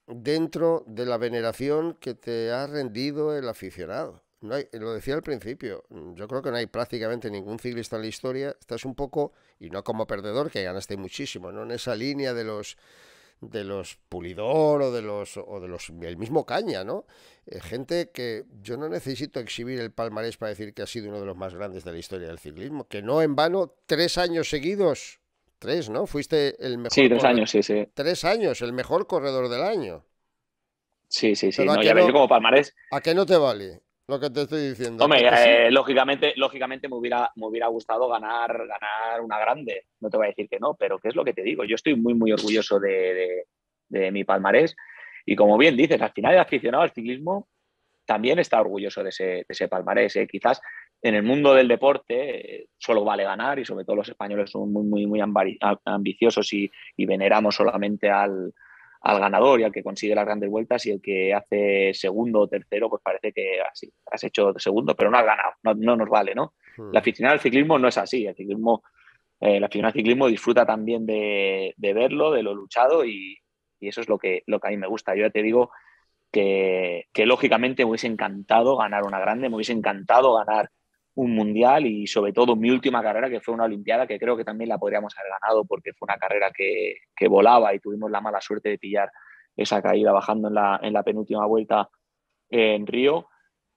dentro de la veneración que te ha rendido el aficionado no lo decía al principio, mm, yo creo que no hay prácticamente ningún ciclista en la historia. Estás un poco, y no como perdedor, que ganaste muchísimo, ¿no? En esa línea de los de los pulidor o de los o de los el mismo caña, ¿no? Eh, gente que yo no necesito exhibir el palmarés para decir que ha sido uno de los más grandes de la historia del ciclismo, que no en vano tres años seguidos, tres, ¿no? Fuiste el mejor. Sí, tres años, sí, sí. Tres años, el mejor corredor del año. Sí, sí, sí. no, como palmarés. ¿A qué no te vale? Lo que te estoy diciendo. Eh, lógicamente, lógicamente me hubiera, me hubiera gustado ganar, ganar una grande. No te voy a decir que no, pero ¿qué es lo que te digo? Yo estoy muy, muy orgulloso de, mi palmarés. Y como bien dices, al final el aficionado al ciclismo también está orgulloso de ese, palmarés. ¿eh? Quizás en el mundo del deporte eh, solo vale ganar y sobre todo los españoles son muy, muy, muy ambiciosos y veneramos solamente al, al ganador y al que consigue las grandes vueltas y el que hace segundo o tercero, pues parece que así, has hecho segundo, pero no has ganado, no, nos vale, ¿no? Hmm. La afición al ciclismo no es así, el ciclismo, eh, la afición al ciclismo disfruta también de, verlo, de lo luchado y, eso es lo que, lo que a mí me gusta. Yo ya te digo que, que lógicamente me hubiese encantado ganar una grande, me hubiese encantado ganar un mundial y sobre todo mi última carrera, que fue una Olimpiada, que creo que también la podríamos haber ganado porque fue una carrera que, volaba y tuvimos la mala suerte de pillar esa caída bajando en la, penúltima vuelta en Río.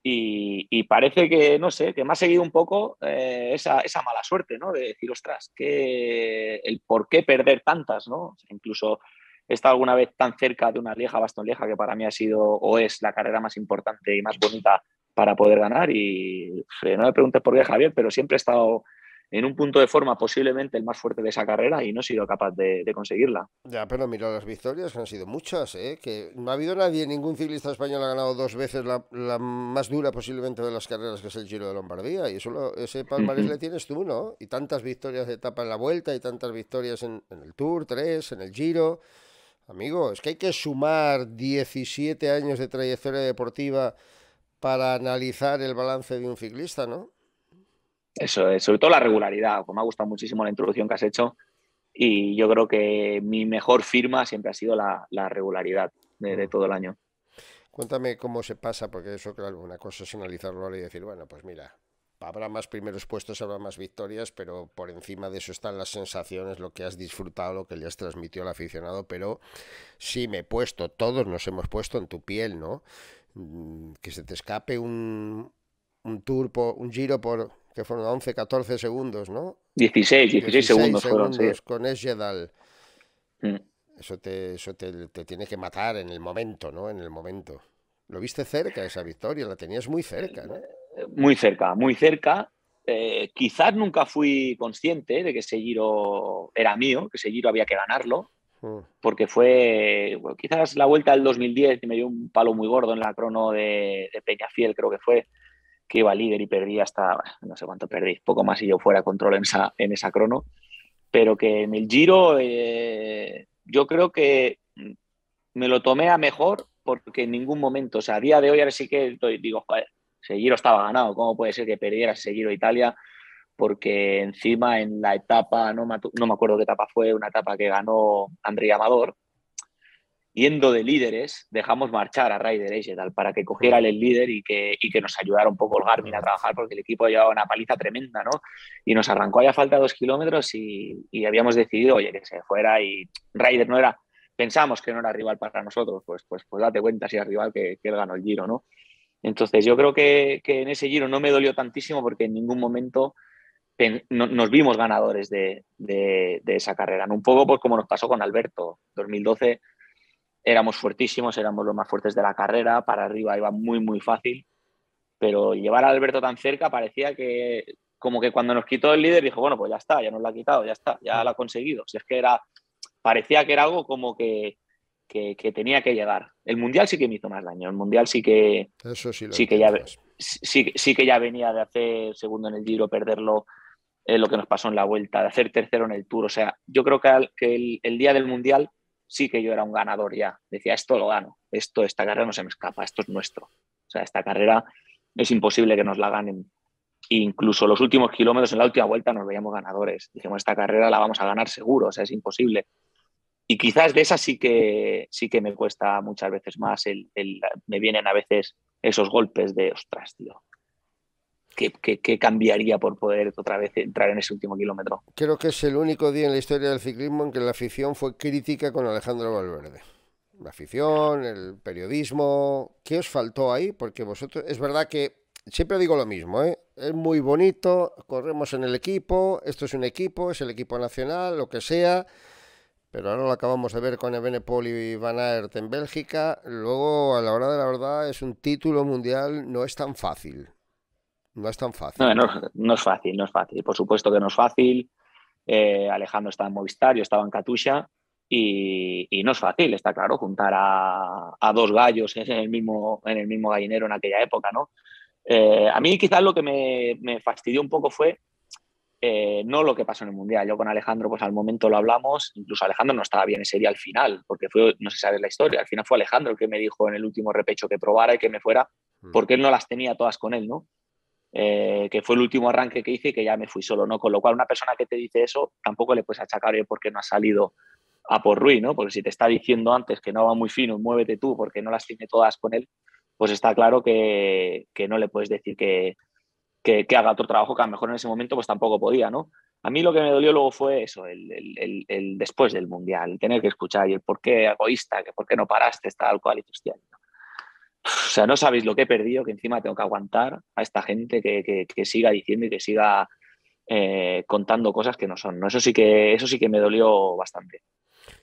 Y, parece que, no sé, que me ha seguido un poco eh, esa, mala suerte, ¿no? De decir, ostras, que el por qué perder tantas, ¿no? incluso he estado alguna vez tan cerca de una Lieja bastonlieja que para mí ha sido o es la carrera más importante y más bonita para poder ganar. Y eh, no me preguntes por qué, Javier, pero siempre he estado en un punto de forma posiblemente el más fuerte de esa carrera y no he sido capaz de, conseguirla. Ya, pero mira las victorias, han sido muchas, ¿eh? que no ha habido nadie, ningún ciclista español ha ganado dos veces la, más dura posiblemente de las carreras, que es el Giro de Lombardía, y eso ese palmarés le tienes tú, ¿no? Y tantas victorias de etapa en la vuelta y tantas victorias en, en el Tour, tres, en el Giro. Amigo, es que hay que sumar 17 años de trayectoria deportiva para analizar el balance de un ciclista, ¿no? Eso es, sobre todo la regularidad, como me ha gustado muchísimo la introducción que has hecho y yo creo que mi mejor firma siempre ha sido la, regularidad de, todo el año. Cuéntame cómo se pasa, porque eso, claro, una cosa es analizarlo y decir, bueno, pues mira, habrá más primeros puestos, habrá más victorias, pero por encima de eso están las sensaciones, lo que has disfrutado, lo que le has transmitido al aficionado, pero sí me he puesto, todos nos hemos puesto en tu piel, ¿no? Mm, que se te escape un, un un giro por que fueron 11, 14 segundos, ¿no? 16, 16, segundos, fueron, con Esjedal. Mm. Eso, te, eso te, tiene que matar en el momento, ¿no? En el momento. Lo viste cerca esa victoria, la tenías muy cerca, ¿no? Muy cerca, muy cerca. Eh, quizás nunca fui consciente de que ese giro era mío, que ese giro había que ganarlo. Hmm. porque fue quizás la vuelta del 2010 y me dio un palo muy gordo en la crono de, de Peñafiel, creo que fue, que iba líder y perdí hasta, no sé cuánto perdí, poco más si yo fuera control en esa, en esa crono, pero que en el Giro eh, yo creo que me lo tomé a mejor porque en ningún momento, o sea, a día de hoy ahora sí que digo, joder, ese Giro estaba ganado, ¿cómo puede ser que perdiera ese Giro Italia? porque encima en la etapa, no me, no me acuerdo qué etapa fue, una etapa que ganó André Amador, yendo de líderes, dejamos marchar a Ryder tal para que cogiera mm. el líder y que, y que nos ayudara un poco el Garmin a mm. trabajar, porque el equipo llevaba una paliza tremenda, ¿no? Y nos arrancó allá falta dos kilómetros y, y, habíamos decidido, oye, que se fuera y Ryder no era, pensamos que no era rival para nosotros, pues, pues, pues date cuenta si era rival que, que él ganó el giro, ¿no? Entonces yo creo que, que en ese giro no me dolió tantísimo porque en ningún momento nos vimos ganadores de, esa carrera. Un poco pues, como nos pasó con Alberto. 2012 éramos fuertísimos, éramos los más fuertes de la carrera, para arriba iba muy, muy fácil, pero llevar a Alberto tan cerca parecía que como que cuando nos quitó el líder dijo, bueno, pues ya está, ya nos lo ha quitado, ya está, ya lo ha conseguido. Si es que era, parecía que era algo como que, que, tenía que llegar. El Mundial sí que me hizo más daño, el Mundial sí que, Eso sí, que ya, sí, sí que ya venía de hacer segundo en el giro, perderlo eh, lo que nos pasó en la vuelta, de hacer tercero en el Tour. O sea, yo creo que, el, día del Mundial sí que yo era un ganador ya. Decía, esto lo gano, esto, esta carrera no se me escapa, esto es nuestro. O sea, esta carrera es imposible que nos la ganen. incluso los últimos kilómetros en la última vuelta nos veíamos ganadores. Dijimos, esta carrera la vamos a ganar seguro, o sea, es imposible. Y quizás de esa sí que, sí que me cuesta muchas veces más. me vienen a veces esos golpes de, ostras, tío, ¿Qué, cambiaría por poder otra vez entrar en ese último kilómetro? Creo que es el único día en la historia del ciclismo en que la afición fue crítica con Alejandro Valverde. La afición, el periodismo. ¿Qué os faltó ahí? Porque vosotros. Es verdad que siempre digo lo mismo, ¿eh? Es muy bonito, corremos en el equipo, esto es un equipo, es el equipo nacional, lo que sea. Pero ahora lo acabamos de ver con Poli y Van Aert en Bélgica. Luego, a la hora de la verdad, es un título mundial, no es tan fácil no es tan fácil. No, es fácil, no es fácil. Por supuesto que no es fácil. Eh, Alejandro estaba en Movistar, yo estaba en Katusha y, no es fácil, está claro, juntar a, dos gallos en el, mismo, en el mismo gallinero en aquella época, ¿no? Eh, a mí quizás lo que me, fastidió un poco fue eh, no lo que pasó en el Mundial. Yo con Alejandro, pues al momento lo hablamos, incluso Alejandro no estaba bien ese día al final, porque fue, no sé sabes la historia, al final fue Alejandro el que me dijo en el último repecho que probara y que me fuera, mm. porque él no las tenía todas con él, ¿no? Eh, que fue el último arranque que hice y que ya me fui solo, ¿no? Con lo cual, una persona que te dice eso, tampoco le puedes achacar por porque no ha salido a por Rui, ¿no? Porque si te está diciendo antes que no va muy fino, muévete tú porque no las tiene todas con él, pues está claro que, no le puedes decir que, que, haga otro trabajo que a lo mejor en ese momento pues tampoco podía, ¿no? A mí lo que me dolió luego fue eso, el, el, después del Mundial, tener que escuchar y el por qué egoísta, que por qué no paraste, tal cual, y o sea, no sabéis lo que he perdido, que encima tengo que aguantar a esta gente que, siga diciendo y que siga eh, contando cosas que no son. ¿no? Eso sí que, eso sí que me dolió bastante.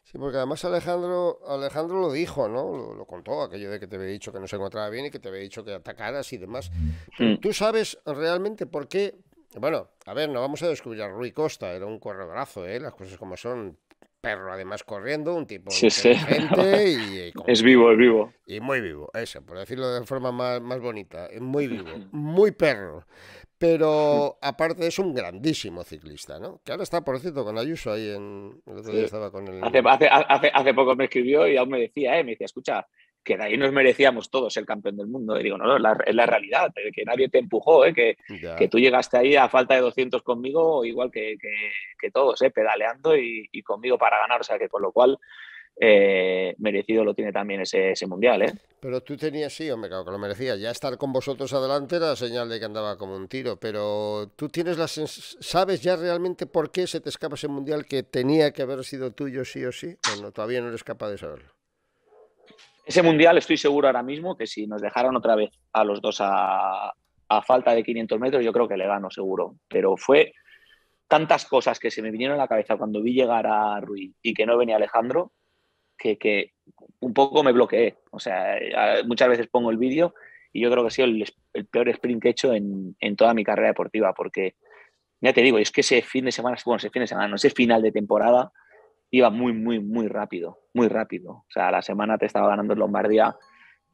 Sí, porque además Alejandro, Alejandro lo dijo, ¿no? Lo, contó, aquello de que te había dicho que no se encontraba bien y que te había dicho que atacaras y demás. Mm. ¿Tú sabes realmente por qué? Bueno, a ver, no vamos a descubrir a Rui Costa, era un corredorazo, ¿eh? Las cosas como son perro además corriendo, un tipo inteligente Y, es vivo, es vivo. Y muy vivo, eso, por decirlo de forma más, más bonita, muy vivo, muy perro. Pero aparte es un grandísimo ciclista, ¿no? Que ahora está, por cierto, con Ayuso ahí en... Hace, hace, poco me escribió y aún me decía, ¿eh? Me decía, escucha, que de ahí nos merecíamos todos el campeón del mundo. Y digo, no, no, es la, realidad, eh, que nadie te empujó, ¿eh? que, que, tú llegaste ahí a falta de 200 conmigo, igual que, que, todos, ¿eh? pedaleando y, conmigo para ganar. O sea, que con lo cual, eh, merecido lo tiene también ese, ese mundial. Eh. Pero tú tenías, sí, hombre, claro que lo merecía. Ya estar con vosotros adelante era señal de que andaba como un tiro, pero tú tienes las ¿sabes ya realmente por qué se te escapa ese mundial que tenía que haber sido tuyo sí o sí? Bueno, todavía no eres capaz de saberlo. Ese mundial estoy seguro ahora mismo que si nos dejaron otra vez a los dos a, falta de 500 metros, yo creo que le gano seguro. Pero fue tantas cosas que se me vinieron a la cabeza cuando vi llegar a Rui y que no venía Alejandro, que, un poco me bloqueé. O sea, muchas veces pongo el vídeo y yo creo que ha sido el, peor sprint que he hecho en, toda mi carrera deportiva, porque ya te digo, es que ese fin de semana, bueno, ese fin de semana, no, ese final de temporada iba muy, muy, muy rápido, muy rápido. O sea, la semana te estaba ganando en Lombardía,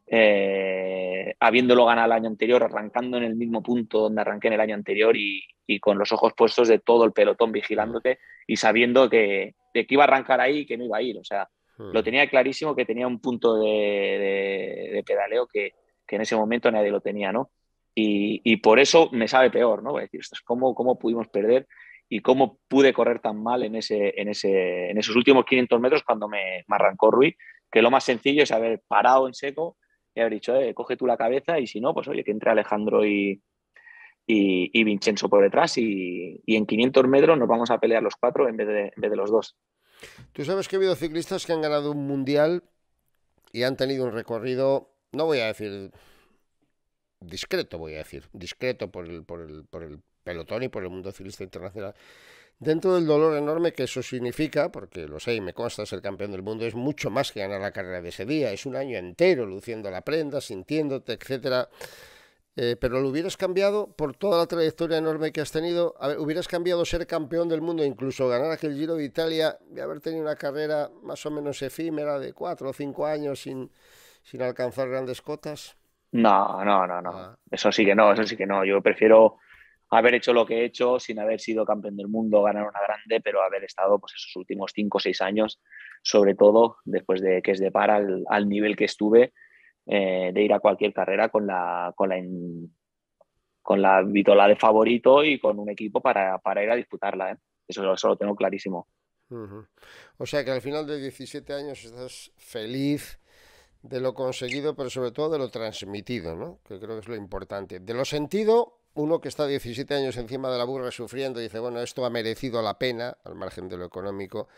eh, habiéndolo ganado el año anterior, arrancando en el mismo punto donde arranqué en el año anterior y, con los ojos puestos de todo el pelotón vigilándote y sabiendo que, iba a arrancar ahí y que no iba a ir. O sea, hmm. lo tenía clarísimo que tenía un punto de, pedaleo que, que, en ese momento nadie lo tenía, ¿no? Y, por eso me sabe peor, ¿no? decir, ¿cómo, ¿cómo pudimos perder? y cómo pude correr tan mal en, ese, en, ese, en esos últimos 500 metros cuando me, arrancó Rui, que lo más sencillo es haber parado en seco y haber dicho, eh, coge tú la cabeza y si no, pues oye, que entre Alejandro y, y, Vincenzo por detrás y, en 500 metros nos vamos a pelear los cuatro en vez de, de los dos. Tú sabes que ha habido ciclistas que han ganado un mundial y han tenido un recorrido, no voy a decir discreto, voy a decir, discreto por por el, por el pelotón y por el mundo ciclista internacional. Dentro del dolor enorme que eso significa, porque lo sé y me consta ser campeón del mundo, es mucho más que ganar la carrera de ese día, es un año entero luciendo la prenda, sintiéndote, etcétera. Eh, pero lo hubieras cambiado por toda la trayectoria enorme que has tenido. hubieras cambiado ser campeón del mundo, incluso ganar aquel Giro de Italia y haber tenido una carrera más o menos efímera de cuatro o cinco años sin, sin alcanzar grandes cotas. No, no, no, no. Ah. Eso sí que no, eso sí que no. Yo prefiero haber hecho lo que he hecho sin haber sido campeón del mundo, ganar una grande, pero haber estado pues, esos últimos cinco o seis años, sobre todo después de que es de par al, nivel que estuve, eh, de ir a cualquier carrera con la, con la, con la vitola de favorito y con un equipo para, para ir a disputarla. ¿eh? Eso, lo tengo clarísimo. O sea que al final de 17 años estás feliz de lo conseguido, pero sobre todo de lo transmitido, ¿no? Que creo que es lo importante. De lo sentido, uno que está 17 años encima de la burra sufriendo dice, bueno, esto ha merecido la pena, al margen de lo económico,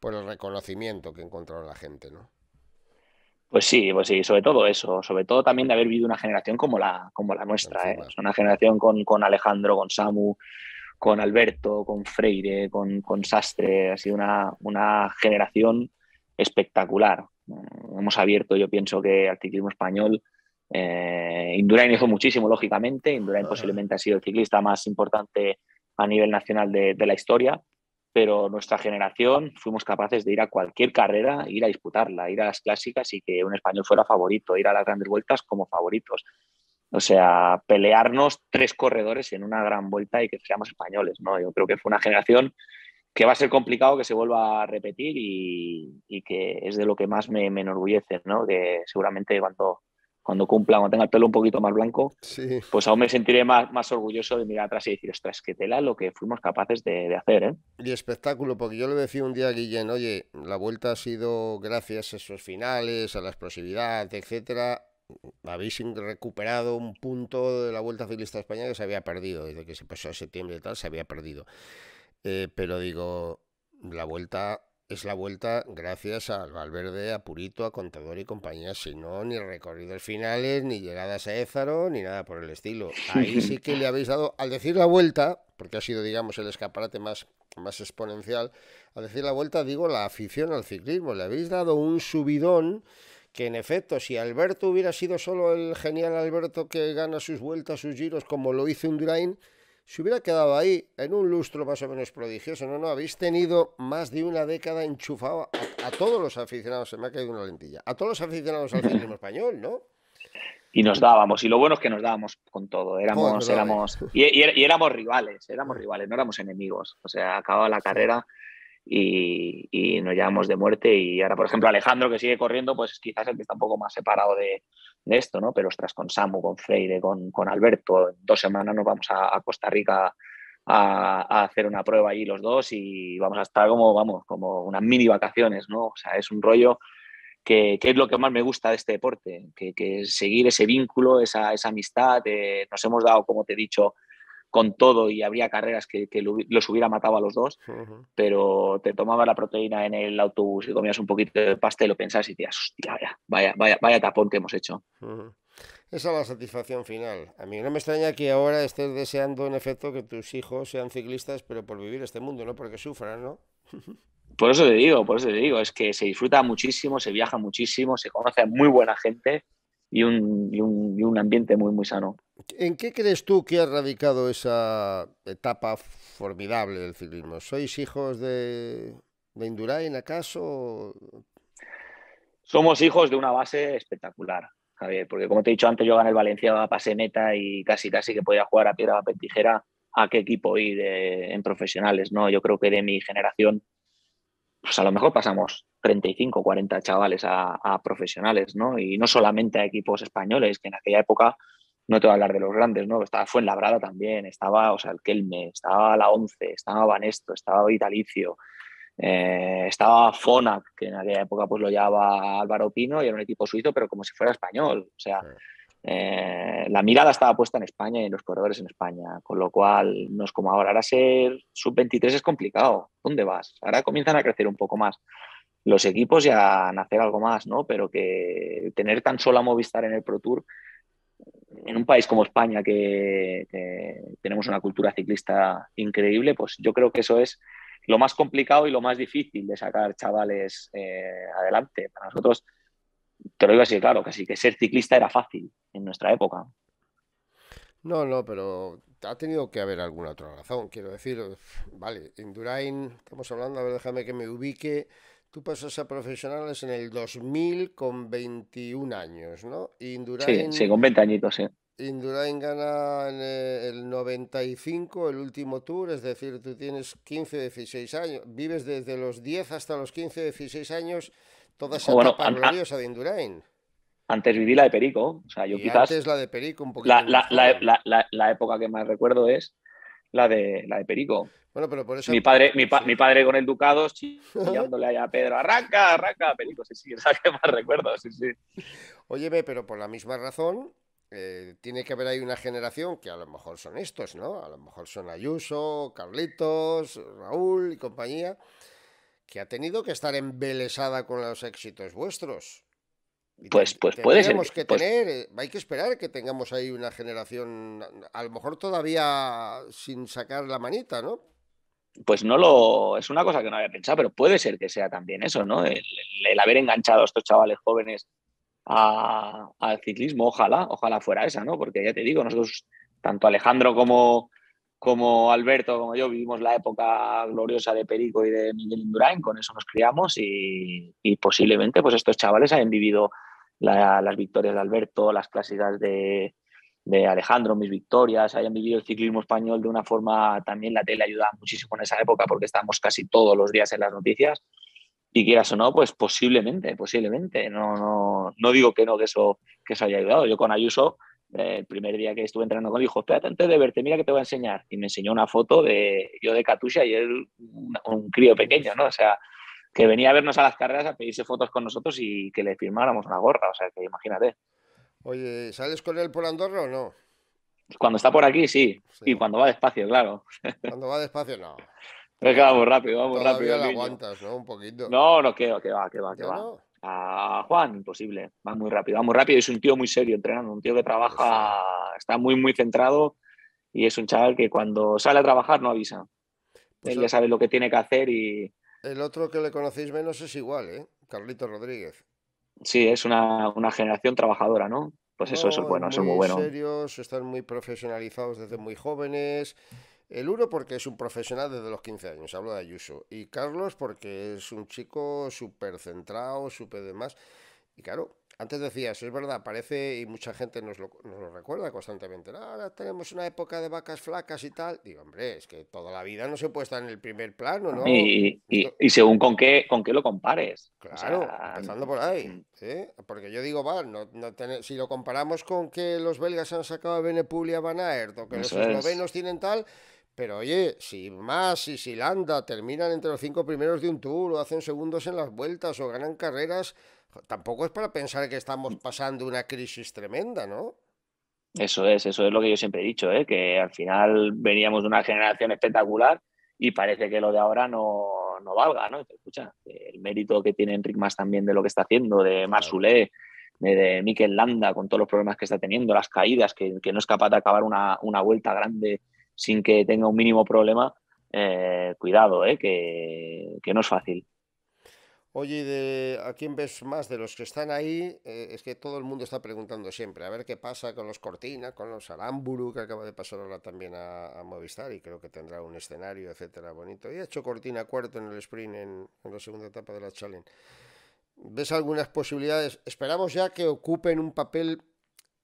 por el reconocimiento que encontró la gente, ¿no? Pues sí, pues sí, sobre todo eso, sobre todo también de haber vivido una generación como la, como la nuestra, ¿eh? una generación con, con, Alejandro, con Samu, con Alberto, con Freire, con, Sastre, ha sido una, una generación espectacular. Hemos abierto, yo pienso que el ciclismo español, eh, Indurain hizo muchísimo, lógicamente. Indurain posiblemente ha sido el ciclista más importante a nivel nacional de, la historia, pero nuestra generación fuimos capaces de ir a cualquier carrera, ir a disputarla, ir a las clásicas y que un español fuera favorito, ir a las grandes vueltas como favoritos. O sea, pelearnos tres corredores en una gran vuelta y que seamos españoles, ¿no? Yo creo que fue una generación que va a ser complicado que se vuelva a repetir y, que es de lo que más me, enorgullece, ¿no? Que seguramente cuando cuando cumpla, o tenga el pelo un poquito más blanco, pues aún me sentiré más, más orgulloso de mirar atrás y decir, ostras, que tela lo que fuimos capaces de, de hacer. ¿eh? Y espectáculo, porque yo le decía un día a Guillén, oye, la vuelta ha sido gracias a esos finales, a la explosividad, etcétera. Habéis recuperado un punto de la Vuelta Ciclista de España que se había perdido, desde que se pasó a septiembre y tal, se había perdido. Eh, pero digo, la Vuelta es la vuelta gracias al Valverde, a Purito, a Contador y compañía. Si no, ni recorridos finales, ni llegadas a Ézaro, ni nada por el estilo. Ahí sí que le habéis dado, al decir la vuelta, porque ha sido, digamos, el escaparate más, más exponencial, al decir la vuelta, digo, la afición al ciclismo. Le habéis dado un subidón que en efecto, si Alberto hubiera sido solo el genial Alberto que gana sus vueltas, sus giros, como lo hizo un Durán. Si hubiera quedado ahí en un lustro más o menos prodigioso, no, no, habéis tenido más de una década enchufado a, todos los aficionados, se me ha caído una lentilla, a todos los aficionados al ciclismo español, ¿no? y nos dábamos. Y lo bueno es que nos dábamos con todo. Éramos, éramos, y, éramos rivales, éramos rivales, no éramos enemigos. O sea, acababa la carrera, y, nos llevamos de muerte. Y ahora, por ejemplo, Alejandro, que sigue corriendo, pues quizás el que está un poco más separado de, esto, ¿no? Pero ostras, con Samu, con Freire, con, Alberto, en dos semanas nos vamos a, Costa Rica a, hacer una prueba allí los dos y vamos a estar como, vamos, como unas mini vacaciones, ¿no? O sea, es un rollo que, es lo que más me gusta de este deporte, que, que seguir ese vínculo, esa, amistad. Eh, nos hemos dado, como te he dicho, con todo y habría carreras que, los hubiera matado a los dos, pero te tomabas la proteína en el autobús y comías un poquito de pasta y lo pensabas y decías, hostia, vaya, vaya, vaya, tapón que hemos hecho. Esa es la satisfacción final. A mí no me extraña que ahora estés deseando, en efecto, que tus hijos sean ciclistas, pero por vivir este mundo, no porque sufran, ¿no? Por eso te digo, por eso te digo, es que se disfruta muchísimo, se viaja muchísimo, se conoce a muy buena gente y un, ambiente muy, muy sano. ¿En qué crees tú que ha radicado esa etapa formidable del ciclismo? ¿Sois hijos de, de Indurain, acaso? Somos hijos de una base espectacular, Javier, porque como te he dicho antes, yo gané el Valencia, pase meta y casi casi que podía jugar a piedra, a a qué equipo ir eh, en profesionales, ¿no? Yo creo que de mi generación pues a lo mejor pasamos 35, 40 chavales a, profesionales, ¿no? Y no solamente a equipos españoles, que en aquella época, no te voy a hablar de los grandes, ¿no? Estaba Fuenlabrada también, estaba, o sea, el Kelme, estaba La Once, estaba Banesto, estaba Vitalicio, eh, estaba Fonac, que en aquella época pues lo llevaba Álvaro Pino y era un equipo suizo, pero como si fuera español, o sea... Eh, la mirada estaba puesta en España y en los corredores en España, con lo cual no es como ahora. Ahora ser sub-23 es complicado. ¿Dónde vas? Ahora comienzan a crecer un poco más los equipos y a nacer algo más, ¿no? Pero que tener tan solo a Movistar en el Pro Tour, en un país como España, que, tenemos una cultura ciclista increíble, pues yo creo que eso es lo más complicado y lo más difícil de sacar chavales eh, adelante. Para nosotros te lo a así, claro, que sí, que ser ciclista era fácil en nuestra época. No, no, pero ha tenido que haber alguna otra razón. Quiero decir, vale, Indurain, estamos hablando, a ver, déjame que me ubique. Tú pasas a profesionales en el 2000 con 21 años, ¿no? Indurain, sí, sí, con 20 añitos, sí. Indurain gana en el 95 el último tour, es decir, tú tienes 15, 16 años, vives desde los 10 hasta los 15, 16 años Toda esa bueno, etapa de Indurain. Antes viví la de Perico. O sea, y Antes la de Perico, un poquito. La, época que más recuerdo es la de, la de Perico. Bueno, pero por eso. Mi padre, mi, padre con el Ducado chillándole allá a Pedro, arranca, arranca, Perico. Sí, sí, es la que más recuerdo, sí, sí. Óyeme, pero por la misma razón, eh, tiene que haber ahí una generación que a lo mejor son estos, ¿no? A lo mejor son Ayuso, Carlitos, Raúl y compañía, que ha tenido que estar embelesada con los éxitos vuestros. pues, pues puede ser. que pues tener, eh, hay que esperar que tengamos ahí una generación, a lo mejor todavía sin sacar la manita, ¿no? Pues no lo. Es una cosa que no había pensado, pero puede ser que sea también eso, ¿no? El, haber enganchado a estos chavales jóvenes al ciclismo, ojalá, ojalá fuera esa, ¿no? Porque ya te digo, nosotros, tanto Alejandro como, como Alberto, como yo, vivimos la época gloriosa de Perico y de Miguel Indurain, con eso nos criamos y, posiblemente pues estos chavales hayan vivido las victorias de Alberto, las clásicas de, Alejandro, mis victorias, hayan vivido el ciclismo español de una forma, también la tele ayuda muchísimo en esa época porque estamos casi todos los días en las noticias y quieras o no, pues posiblemente, posiblemente, no, no, no digo que no, que eso, que eso haya ayudado, yo con Ayuso el primer día que estuve entrenando con él, dijo, espérate antes de verte, mira que te voy a enseñar. Y me enseñó una foto de yo de Katusha y él un, un crío pequeño, ¿no? O sea, que venía a vernos a las carreras a pedirse fotos con nosotros y que le firmáramos una gorra, o sea, que imagínate. Oye, ¿sales con él por Andorra o no? Cuando está por aquí, sí. Y cuando va despacio, claro. Cuando va despacio, no. Es que vamos rápido, vamos rápido. aguantas, ¿no? Un poquito. No, no, que va, que va, que va. Que va a Juan, imposible, va muy rápido, va muy rápido, es un tío muy serio entrenando, un tío que trabaja, está muy, muy centrado y es un chaval que cuando sale a trabajar no avisa. Pues Él ya sabe lo que tiene que hacer y... El otro que le conocéis menos es igual, ¿eh? Carlito Rodríguez. Sí, es una, generación trabajadora, ¿no? Pues eso, es bueno, eso es muy bueno. serios, están muy profesionalizados desde muy jóvenes el uno porque es un profesional desde los 15 años, hablo de Ayuso. Y Carlos porque es un chico súper centrado, súper demás. Y claro, antes decías, es verdad, parece, y mucha gente nos lo, recuerda constantemente, ah, ahora tenemos una época de vacas flacas y tal. Digo, hombre, es que toda la vida no se puede estar en el primer plano, ¿no? Y, según con qué, con qué lo compares. Claro, empezando por ahí. Mm. ¿eh? Porque yo digo, va, si lo comparamos con que los belgas han sacado a Benepulia Van Aert o que los eslovenos tienen tal, pero oye, si más y si Landa terminan entre los cinco primeros de un tour o hacen segundos en las vueltas o ganan carreras, tampoco es para pensar que estamos pasando una crisis tremenda, ¿no? Eso es, eso es lo que yo siempre he dicho, ¿eh? que al final veníamos de una generación espectacular y parece que lo de ahora no, valga, ¿no? Escucha, el mérito que tiene Enrique más también de lo que está haciendo, de Marsulé, de, Miquel Mikel Landa, con todos los problemas que está teniendo, las caídas, que, no es capaz de acabar una, una vuelta grande sin que tenga un mínimo problema, eh, cuidado, eh, que, no es fácil. Oye, de, ¿a quién ves más de los que están ahí? Eh, es que todo el mundo está preguntando siempre, a ver qué pasa con los Cortina, con los Aramburu, que acaba de pasar ahora también a, Movistar y creo que tendrá un escenario, etcétera, bonito. Y ha hecho Cortina cuarto en el sprint en, en la segunda etapa de la Challenge. ¿Ves algunas posibilidades? Esperamos ya que ocupen un papel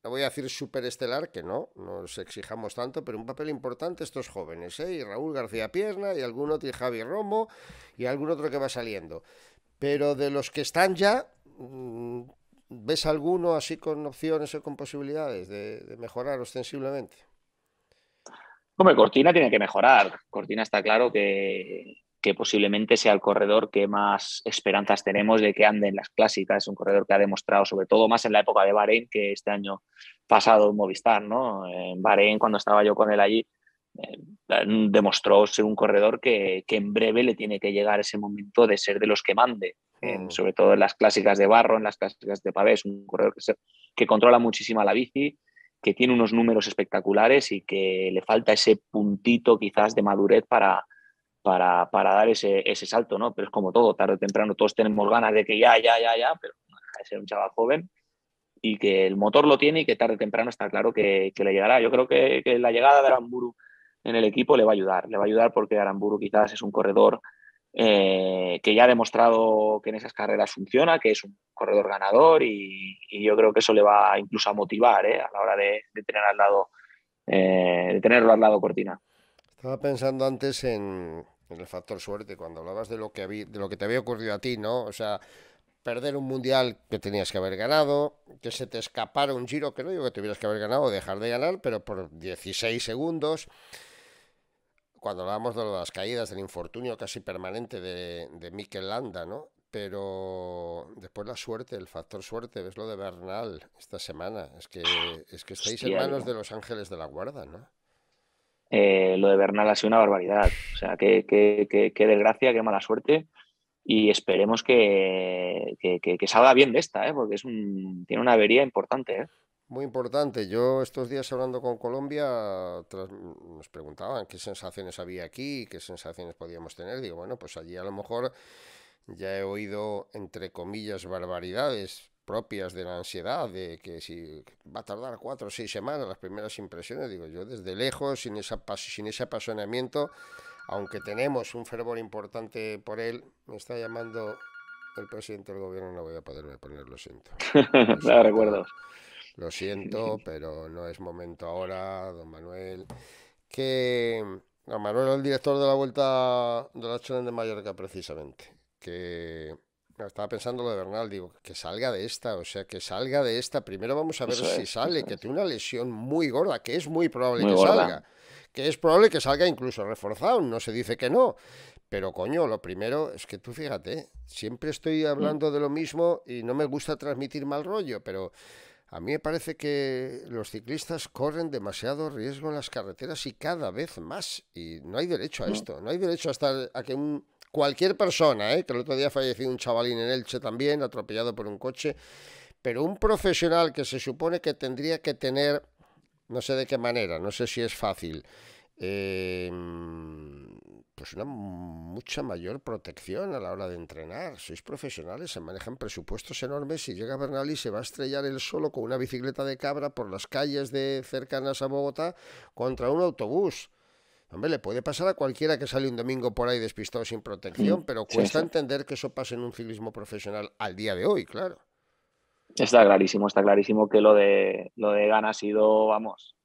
no voy a decir superestelar, que no, nos exijamos tanto, pero un papel importante estos jóvenes, ¿eh? y Raúl García Pierna, y algún otro, y Javi Romo, y algún otro que va saliendo. Pero de los que están ya, mm, ¿ves alguno así con opciones o con posibilidades de, de mejorar ostensiblemente? Hombre, Cortina tiene que mejorar. Cortina está claro que, que posiblemente sea el corredor que más esperanzas tenemos de que ande en las clásicas. Es un corredor que ha demostrado, sobre todo más en la época de Bahrein, que este año pasado en Movistar, ¿no? En Bahrein, cuando estaba yo con él allí, eh, demostró ser un corredor que, en breve le tiene que llegar ese momento de ser de los que mande, mm. sobre todo en las clásicas de barro, en las clásicas de Pavés. un corredor que, que controla muchísima la bici, que tiene unos números espectaculares y que le falta ese puntito quizás de madurez para para, dar ese, salto, ¿no? Pero es como todo, tarde o temprano todos tenemos ganas de que ya, ya, ya, ya, pero deja de ser un chaval joven y que el motor lo tiene y que tarde o temprano está claro que, le llegará. Yo creo que, la llegada de Aramburu en el equipo le va a ayudar, le va a ayudar porque Aramburu quizás es un corredor eh, que ya ha demostrado que en esas carreras funciona, que es un corredor ganador y, yo creo que eso le va incluso a motivar eh, a la hora de, tener al lado, eh, de tenerlo al lado Cortina. Estaba pensando antes en, en el factor suerte, cuando hablabas de lo que, de lo que te había ocurrido a ti, ¿no? O sea, perder un mundial que tenías que haber ganado, que se te escapara un giro que no digo que tuvieras que haber ganado, dejar de ganar, pero por 16 segundos. Cuando hablábamos de las caídas, del infortunio casi permanente de, de Mikel Landa, ¿no? Pero después la suerte, el factor suerte, ves lo de Bernal esta semana. Es que, es que estáis en manos de los ángeles de la guarda, ¿no? Eh, lo de Bernal ha sido una barbaridad. O sea, qué, desgracia, qué mala suerte. Y esperemos que, salga bien de esta, ¿eh? porque es un, tiene una avería importante. ¿eh? Muy importante. Yo estos días hablando con Colombia nos preguntaban qué sensaciones había aquí, qué sensaciones podíamos tener. Digo, bueno, pues allí a lo mejor ya he oído, entre comillas, barbaridades, propias de la ansiedad, de que si va a tardar cuatro o seis semanas las primeras impresiones, digo yo, desde lejos, sin, esa, sin ese apasionamiento, aunque tenemos un fervor importante por él, me está llamando el presidente del gobierno, no voy a poderme poner, lo siento. Lo siento, recuerdo. Lo siento, pero no es momento ahora, don Manuel. Que don Manuel es el director de la Vuelta de la Challenge de Mallorca, precisamente. Que estaba pensando lo de Bernal, digo, que salga de esta, o sea, que salga de esta. Primero vamos a ver si sale, que tiene una lesión muy gorda, que es muy probable que salga. Que es probable que salga incluso reforzado, no se dice que no. Pero coño, lo primero es que tú fíjate, siempre estoy mm. hablando de lo mismo y no me gusta transmitir mal rollo, pero a mí me parece que los ciclistas corren demasiado riesgo en las carreteras y cada vez más. Y no hay derecho a mm. esto, no hay derecho a, estar, a que un cualquier persona, ¿eh? que el otro día falleció un chavalín en Elche también, atropellado por un coche, pero un profesional que se supone que tendría que tener, no sé de qué manera, no sé si es fácil, em, pues una mucha mayor protección a la hora de entrenar. Sois profesionales, se manejan presupuestos enormes y llega Bernal se va a estrellar él solo con una bicicleta de cabra por las calles de cercanas a Bogotá contra un autobús. Hombre, le puede pasar a cualquiera que sale un domingo por ahí despistado sin protección, mm, pero cuesta entender que eso pase en un ciclismo profesional al día de hoy, claro. Está clarísimo, está clarísimo que lo de lo de Gana ha sido, vamos,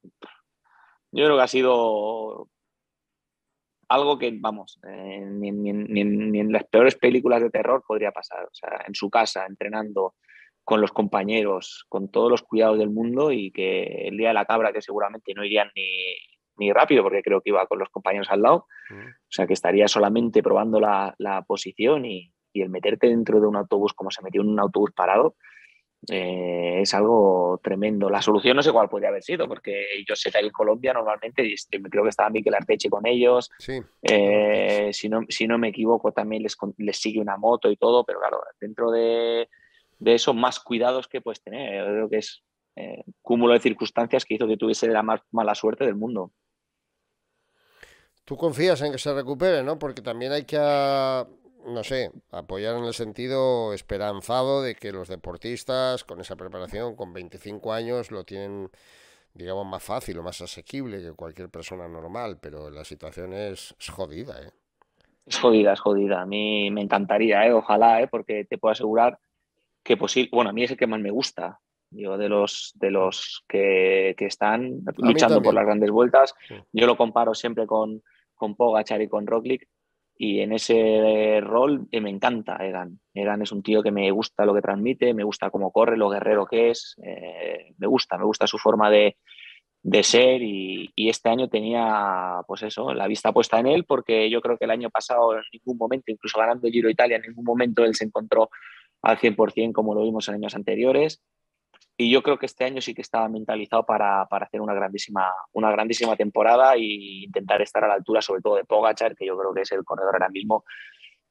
yo creo que ha sido algo que, vamos, eh, ni, ni, en las peores películas de terror podría pasar. O sea, en su casa, entrenando con los compañeros, con todos los cuidados del mundo y que el día de la cabra, que seguramente no irían ni, ni rápido, porque creo que iba con los compañeros al lado. Mm. O sea, que estaría solamente probando la, posición y, el meterte dentro de un autobús como se metió en un autobús parado. Eh, es algo tremendo. La solución no sé cuál podría haber sido, porque yo sé que en Colombia normalmente este, creo que estaba Miquel Arteche con ellos. Eh, si, no, si no me equivoco, también les, sigue una moto y todo, pero claro, dentro de, eso, más cuidados que puedes tener. creo que es eh, cúmulo de circunstancias que hizo que tuviese la más mala suerte del mundo. Tú confías en que se recupere, ¿no? Porque también hay que, ah, no sé, apoyar en el sentido esperanzado de que los deportistas con esa preparación, con 25 años, lo tienen, digamos, más fácil o más asequible que cualquier persona normal, pero la situación es, jodida, ¿eh? Es jodida, es jodida. A mí me encantaría, ¿eh? ojalá, ¿eh? porque te puedo asegurar que posible, bueno, a mí es el que más me gusta, yo de los de los que están luchando por las grandes vueltas. Yo lo comparo siempre con, con Pogachar y con Roglic. Y en ese rol eh, me encanta Egan. Egan es un tío que me gusta lo que transmite, me gusta cómo corre, lo guerrero que es. Eh, me gusta, me gusta su forma de, ser y, este año tenía pues eso, la vista puesta en él porque yo creo que el año pasado en ningún momento, incluso ganando el Giro Italia, en ningún momento él se encontró al 100% como lo vimos en años anteriores y yo creo que este año sí que estaba mentalizado para, hacer una grandísima, una grandísima temporada e intentar estar a la altura, sobre todo de Pogachar, que yo creo que es el corredor ahora mismo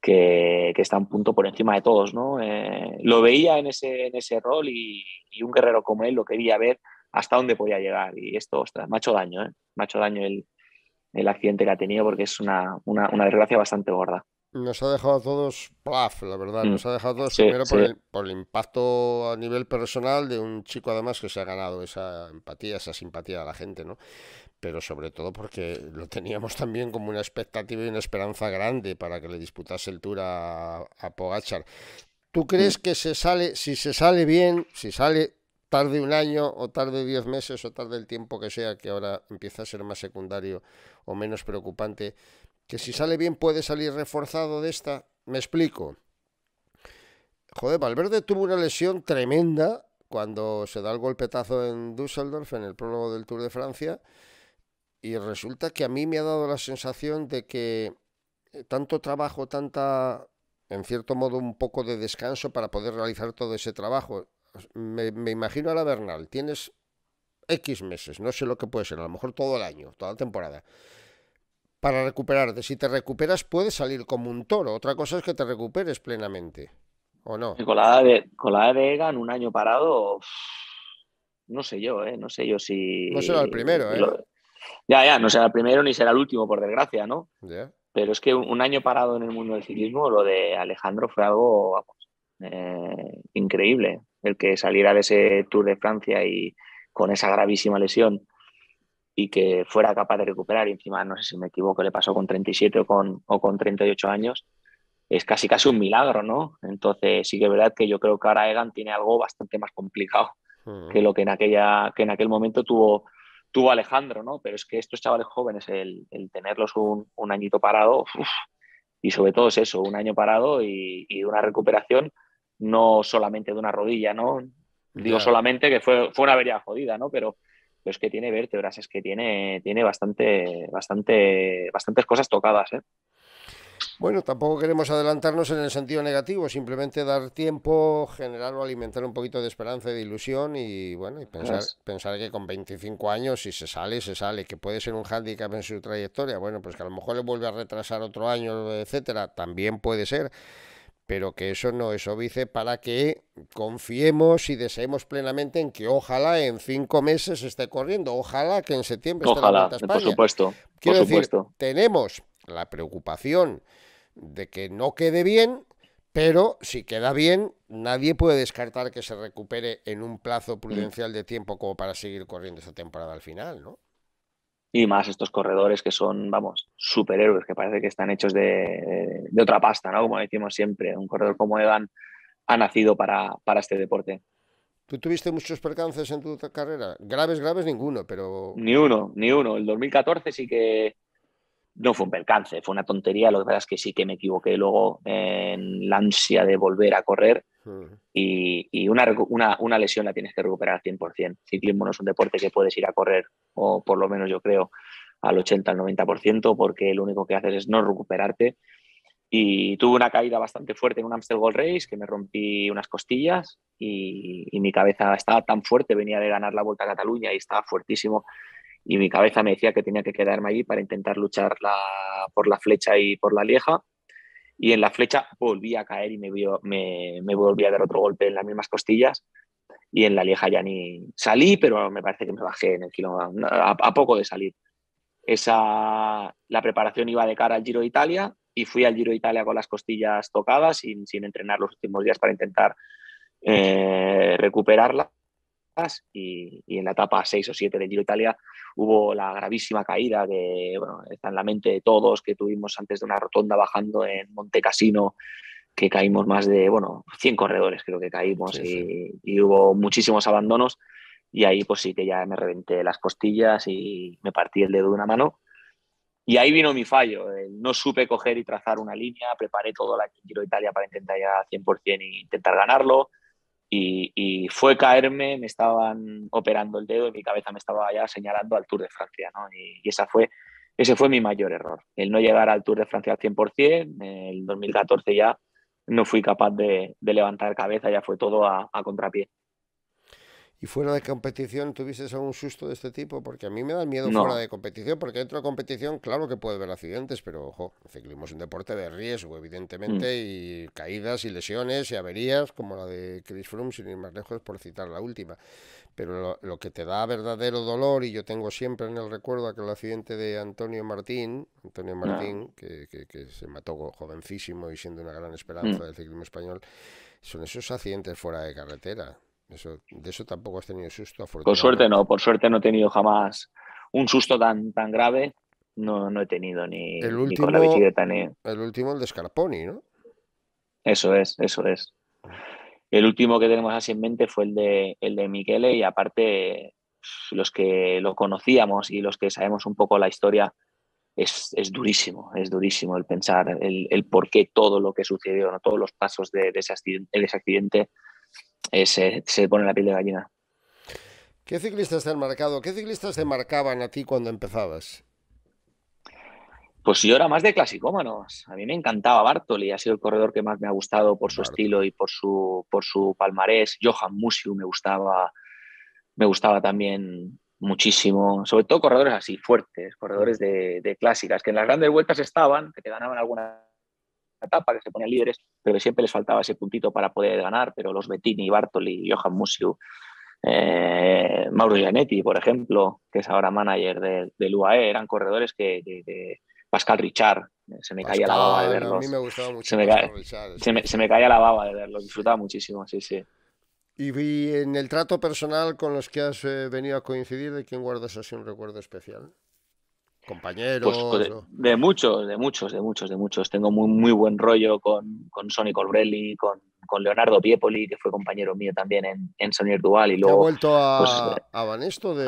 que, está un punto por encima de todos. ¿no? Eh, lo veía en ese, en ese rol y, un guerrero como él lo quería ver hasta dónde podía llegar. Y esto, ostras, me ha hecho daño, ¿eh? daño el, accidente que ha tenido porque es una desgracia bastante gorda nos ha dejado a todos, plaf, la verdad, mm. nos ha dejado a todos primero Por, el, por, el, impacto a nivel personal de un chico además que se ha ganado esa empatía, esa simpatía de la gente, ¿no? Pero sobre todo porque lo teníamos también como una expectativa y una esperanza grande para que le disputase el tour a, Pogachar. ¿Tú crees mm. que se sale, si se sale bien, si sale tarde un año o tarde diez meses o tarde el tiempo que sea, que ahora empieza a ser más secundario o menos preocupante, que si sale bien puede salir reforzado de esta. Me explico. Joder, Valverde tuvo una lesión tremenda cuando se da el golpetazo en Düsseldorf, en el prólogo del Tour de Francia, y resulta que a mí me ha dado la sensación de que eh, tanto trabajo, tanta, en cierto modo, un poco de descanso para poder realizar todo ese trabajo. Me, me imagino a la Bernal, tienes X meses, no sé lo que puede ser, a lo mejor todo el año, toda la temporada para recuperarte. Si te recuperas, puedes salir como un toro. Otra cosa es que te recuperes plenamente. ¿O no? con la de, con la de Egan, un año parado, no sé yo, ¿eh? No sé yo si. No será el primero, ¿eh? Ya, ya, no será el primero ni será el último, por desgracia, ¿no? Pero es que un año parado en el mundo del ciclismo, lo de Alejandro fue algo eh, increíble. El que saliera de ese Tour de Francia y con esa gravísima lesión y que fuera capaz de recuperar, y encima no sé si me equivoco, le pasó con 37 o con, 38 años, es casi casi un milagro, ¿no? Entonces sí que es verdad que yo creo que ahora Egan tiene algo bastante más complicado mm. que lo que en, aquella, que en aquel momento tuvo, tuvo Alejandro, ¿no? Pero es que estos chavales jóvenes, el, tenerlos un, añito parado, y sobre todo es eso, un año parado y, una recuperación no solamente de una rodilla, ¿no? Digo solamente que fue, fue una avería jodida, ¿no? Pero pero es que tiene vértebras, es que tiene, tiene bastante, bastante, bastantes cosas tocadas. ¿eh? Bueno, tampoco queremos adelantarnos en el sentido negativo, simplemente dar tiempo, generar o alimentar un poquito de esperanza y de ilusión y bueno, y pensar, que con 25 años si se sale, se sale, que puede ser un hándicap en su trayectoria, bueno, pues que a lo mejor le vuelve a retrasar otro año, etcétera, también puede ser pero que eso no es vice para que confiemos y deseemos plenamente en que ojalá en cinco meses esté corriendo, ojalá que en septiembre esté la España. Por supuesto. Quiero por supuesto. tenemos la preocupación de que no quede bien, pero si queda bien, nadie puede descartar que se recupere en un plazo mm. prudencial de tiempo como para seguir corriendo esta temporada al final, ¿no? y más estos corredores que son, vamos, superhéroes, que parece que están hechos de, de otra pasta, ¿no? Como decimos siempre, un corredor como evan ha nacido para, para este deporte. ¿Tú tuviste muchos percances en tu carrera? Graves, graves, ninguno, pero... Ni uno, ni uno. El 2014 sí que no fue un percance, fue una tontería. Lo que es que sí que me equivoqué luego en la ansia de volver a correr y, una, lesión la tienes que recuperar al 100%. Ciclismo no es un deporte que puedes ir a correr, o por lo menos yo creo, al 80, al 90%, porque lo único que haces es no recuperarte. Y tuve una caída bastante fuerte en un Amstel Race, que me rompí unas costillas y, mi cabeza estaba tan fuerte, venía de ganar la Vuelta a Cataluña y estaba fuertísimo, y mi cabeza me decía que tenía que quedarme allí para intentar luchar por la flecha y por la lieja y en la flecha volví a caer y me, volví a dar otro golpe en las mismas costillas y en la Lieja ya ni salí, pero me parece que me bajé en el a, poco de salir. Esa, la preparación iba de cara al Giro de Italia y fui al Giro de Italia con las costillas tocadas, sin, sin entrenar los últimos días para intentar eh, recuperarla y, en la etapa 6 o 7 del Giro Italia hubo la gravísima caída que está en la mente de todos, que tuvimos antes de una rotonda bajando en Monte Casino, que caímos más de, bueno, 100 corredores creo que caímos Y, hubo muchísimos abandonos y ahí pues sí que ya me reventé las costillas y me partí el dedo de una mano. Y ahí vino mi fallo. No supe coger y trazar una línea, preparé todo el Giro Italia para intentar ya 100% e intentar ganarlo. Y, fue caerme, me estaban operando el dedo y mi cabeza me estaba ya señalando al Tour de Francia, ¿no? Y, esa fue, ese fue mi mayor error, el no llegar al Tour de Francia al 100%, en el 2014 ya no fui capaz de, levantar cabeza, ya fue todo a contrapié y fuera de competición tuviste algún susto de este tipo? Porque a mí me da miedo fuera de competición, porque dentro de competición, claro que puede haber accidentes, pero ojo, el ciclismo es un deporte de riesgo, evidentemente, mm. y caídas y lesiones y averías, como la de Chris Froome, sin ir más lejos, por citar la última. Pero lo, que te da verdadero dolor, y yo tengo siempre en el recuerdo aquel accidente de Antonio Martín, Antonio ah. Martín, que, que, se mató jovencísimo y siendo una gran esperanza mm. del ciclismo español, son esos accidentes fuera de carretera de eso tampoco has tenido susto. Por suerte no, por suerte no he tenido jamás un susto tan, tan grave. No, no he tenido ni, el último, ni El último, el de Scarponi, ¿no? Eso es, eso es. El último que tenemos así en mente fue el de, el de y aparte los que lo conocíamos y los que sabemos un poco la historia, es, durísimo, es durísimo el pensar el, el, por qué todo lo que sucedió, todos los pasos de, ese de ese accidente eh, se, pone la piel de gallina. ¿Qué ciclistas te han marcado? ¿Qué ciclistas te marcaban a ti cuando empezabas? Pues yo era más de clasicómanos. A mí me encantaba Bartoli, ha sido el corredor que más me ha gustado por su estilo y por su, por su palmarés. Johan Musiu me gustaba, me gustaba también muchísimo. Sobre todo corredores así, fuertes, corredores mm. de, de clásicas, que en las grandes vueltas estaban, que te ganaban alguna etapa, que se ponían líderes, que siempre les faltaba ese puntito para poder ganar, pero los Bettini, Bartoli, Johan Musiu, eh, Mauro Gianetti, por ejemplo, que es ahora manager del, UAE, eran corredores que, Pascal Richard, eh, se me caía la baba de verlos. A mí me gustaba mucho. Se me, se, me, caía la baba de verlos, disfrutaba muchísimo, sí, sí. Y, en el trato personal con los que has eh, venido a coincidir, ¿de quién guardas así un recuerdo especial? compañeros. Pues, pues, de, muchos, de muchos, de muchos, de muchos. Tengo muy, muy buen rollo con, con Sonny con, con, Leonardo Piepoli, que fue compañero mío también en, en Sonier Dual. Y luego, ha vuelto a, pues, a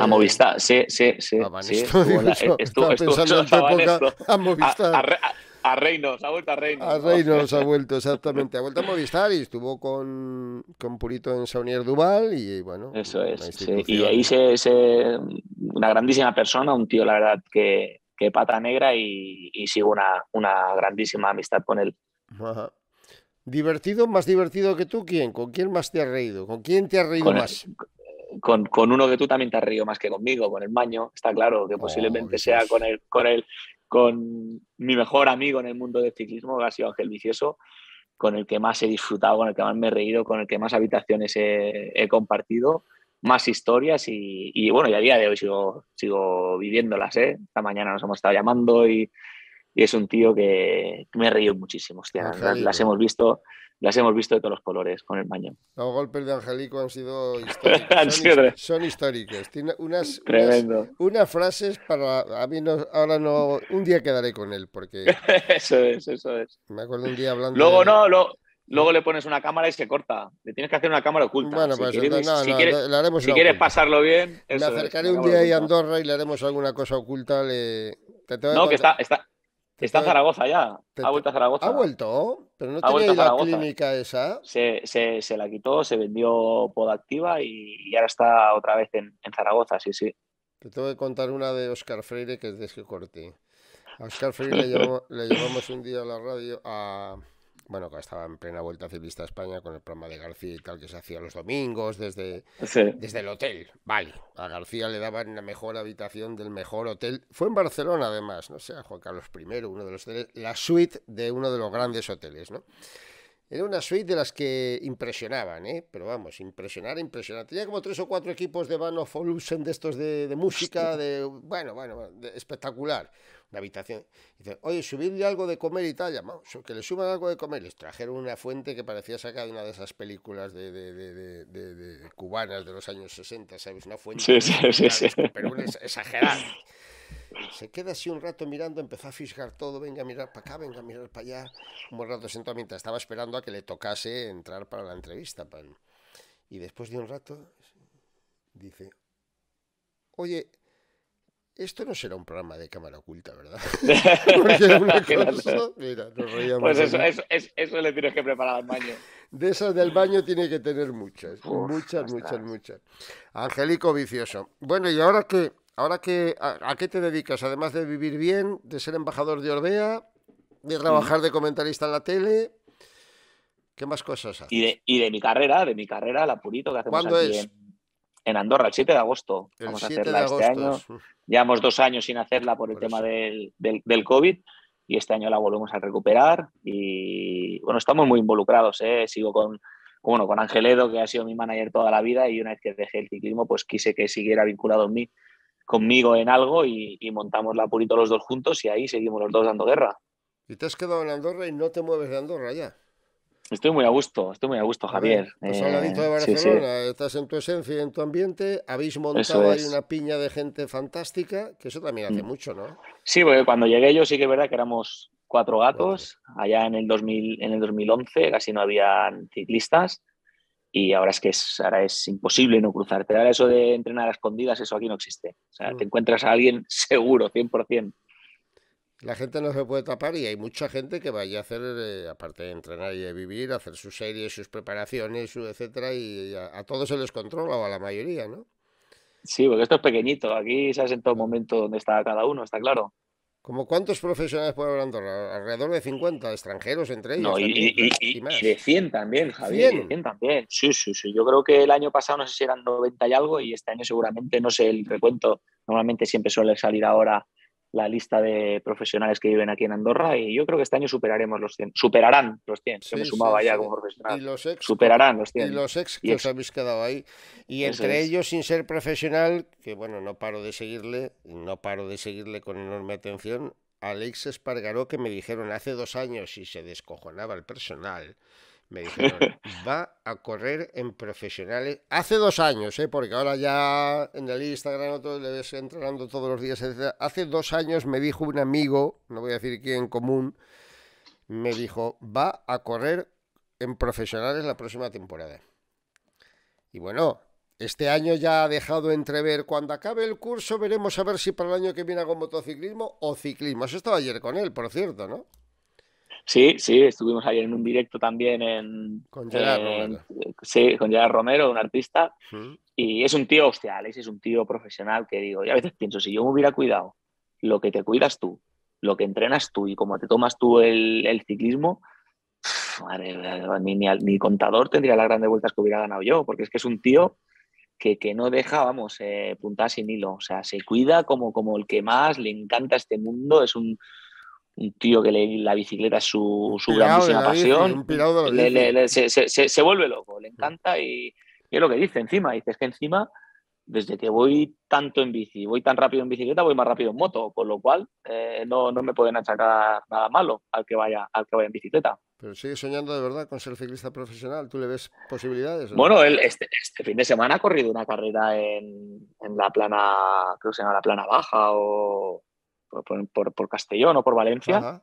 A Movistar, sí, sí, sí. A a, Movistar. A, Reinos, ha vuelto a Reinos. A Reinos ha vuelto, exactamente. Ha vuelto a Movistar y estuvo con, con Purito en Saunier Duval y bueno. Eso es. Y ahí se, una grandísima persona, un tío, la verdad, que, que pata negra y, sigo una, una, grandísima amistad con él. ¿Divertido? ¿Más divertido que tú? ¿Quién? ¿Con quién más te has reído? ¿Con quién te has reído más? con, con, uno que tú también te has reído más que conmigo, con el maño, está claro, que oh, posiblemente sea pues. con él con con mi mejor amigo en el mundo del ciclismo, que ha sido Ángel Vicioso, con el que más he disfrutado, con el que más me he reído, con el que más habitaciones he compartido más historias y, bueno, y a día de hoy sigo, sigo viviéndolas. ¿eh? Esta mañana nos hemos estado llamando y, es un tío que me reído muchísimo. las, hemos visto. Las hemos visto de todos los colores con el baño. Los golpes de Angelico han sido históricos. son, históricos. Tiene unas, unas, frases para. A mí ahora no. Un día quedaré con él, porque. eso es, eso es. Me acuerdo un día hablando. Luego no, lo, luego le pones una cámara y se corta. Le tienes que hacer una cámara oculta. Bueno, si pues, quieres, si, quieres, pasarlo bien. Me acercaré un día a Andorra y le haremos alguna cosa oculta. no, que está, está, en Zaragoza ya. Ha vuelto a Zaragoza. Ha vuelto, pero no tenía la clínica esa. Se, la quitó, se vendió Podactiva y, y ahora está otra vez en, Zaragoza, sí, sí. Te tengo que contar una de Oscar Freire que es de que corte. A Oscar Freire le llevamos un día a la radio a, bueno, que estaba en plena vuelta ciclista a España con el programa de García y tal, que se hacía los domingos desde, desde el hotel. Vale, a García le daban la mejor habitación del mejor hotel. Fue en Barcelona, además, no sé, a Juan Carlos I, uno de los hoteles, la suite de uno de los grandes hoteles, ¿no? Era una suite de las que impresionaban, ¿eh? Pero vamos, impresionar, impresionar. Tenía como tres o cuatro equipos de Van of de estos de, música, de. Bueno, bueno, espectacular la habitación. dice, oye, subirle algo de comer y tal, llamamos, que le suban algo de comer. Les trajeron una fuente que parecía sacada de una de esas películas de, cubanas de los años 60, ¿sabes? Una fuente. Sí, sí, sí, este pero es exagerado. Se queda así un rato mirando, empezó a fisgar todo, venga a mirar para acá, venga a mirar para allá. Un buen rato sentado mientras estaba esperando a que le tocase entrar para la entrevista. Pan. Y después de un rato, dice, oye, esto no será un programa de cámara oculta, ¿verdad? Porque una cosa... Mira, nos reíamos. Pues eso, le tienes que preparar al baño. De esas del baño tiene que tener muchas, muchas, muchas, muchas. Angélico Vicioso. Bueno, y ahora que, ahora que, a, qué te dedicas? Además de vivir bien, de ser embajador de Orbea, de trabajar de comentarista en la tele, ¿qué más cosas haces? Y de, mi carrera, de mi carrera, la purito que hacemos ¿Cuándo es? en Andorra, el 7 de agosto. vamos a hacerla este año. Llevamos dos años sin hacerla por el tema del, del, COVID y este año la volvemos a recuperar. Y bueno, estamos muy involucrados. ¿eh? Sigo con, bueno, con Angeledo, que ha sido mi manager toda la vida y una vez que dejé el ciclismo, pues quise que siguiera vinculado en conmigo en algo y, montamos la Purito los dos juntos y ahí seguimos los dos dando guerra. ¿Y te has quedado en Andorra y no te mueves de Andorra ya? Estoy muy a gusto, estoy muy a gusto, Javier. Pues de eh, Barcelona, estás en tu esencia y en tu ambiente. Habéis montado ahí una piña de gente fantástica, que eso también hace mm. mucho, ¿no? Sí, porque cuando llegué yo sí que es verdad que éramos cuatro gatos. Allá en el, 2011 casi no habían ciclistas y ahora es que es, ahora es imposible no cruzarte. Ahora eso de entrenar a escondidas, eso aquí no existe. O sea, mm. te encuentras a alguien seguro, 100%. La gente no se puede tapar y hay mucha gente que vaya a hacer, eh, aparte de entrenar y de vivir, hacer sus series, sus preparaciones, su etcétera, y a, todos se les controla o a la mayoría, ¿no? Sí, porque esto es pequeñito. Aquí se en todo momento donde está cada uno, está claro. ¿Como cuántos profesionales puede haber Alrededor de 50 extranjeros entre ellos. y, de 100 también, Javier. De 100 también. Sí, sí, sí. Yo creo que el año pasado no sé si eran 90 y algo y este año seguramente, no sé el recuento, normalmente siempre suele salir ahora la lista de profesionales que viven aquí en Andorra y yo creo que este año superaremos los 100. Superarán los 100. me sumaba ya como profesional. Y los ex, Superarán los 100. Y los ex que os habéis quedado ahí. Y entre ellos, sin ser profesional, que bueno, no paro de seguirle, no paro de seguirle con enorme atención, Alex Espargaró, que me dijeron hace dos años y se descojonaba el personal. Me dijo, va a correr en profesionales. Hace dos años, ¿eh? porque ahora ya en el Instagram le ves entrenando todos los días, Hace dos años me dijo un amigo, no voy a decir quién en común, me dijo, va a correr en profesionales la próxima temporada. Y bueno, este año ya ha dejado entrever, cuando acabe el curso veremos a ver si para el año que viene hago motociclismo o ciclismo. Eso estaba ayer con él, por cierto, ¿no? Sí, sí, estuvimos ayer en un directo también en... Con Gerard Romero. Sí, con Gerard Romero, un artista. Hmm. Y es un tío, hostia, Alex es un tío profesional que digo, y a veces pienso, si yo me hubiera cuidado lo que te cuidas tú, lo que entrenas tú y cómo te tomas tú el, ciclismo, madre, ni, ni, contador tendría las grandes vueltas que hubiera ganado yo, porque es que es un tío... Que, que, no deja, vamos, eh, sin hilo. O sea, se cuida como, como el que más le encanta este mundo. Es un, un tío que le, la bicicleta es su, su grandísima pasión, se, vuelve loco, le mm. encanta y, es lo que dice encima, dice es que encima desde que voy tanto en bici, voy tan rápido en bicicleta, voy más rápido en moto, por lo cual eh, no, me pueden achacar nada malo al que vaya, al que vaya en bicicleta. Pero sigue soñando de verdad con ser ciclista profesional, ¿tú le ves posibilidades? Bueno, él este, este, fin de semana ha corrido una carrera en, en la plana, creo que se llama la plana baja o por, Castellón o por Valencia.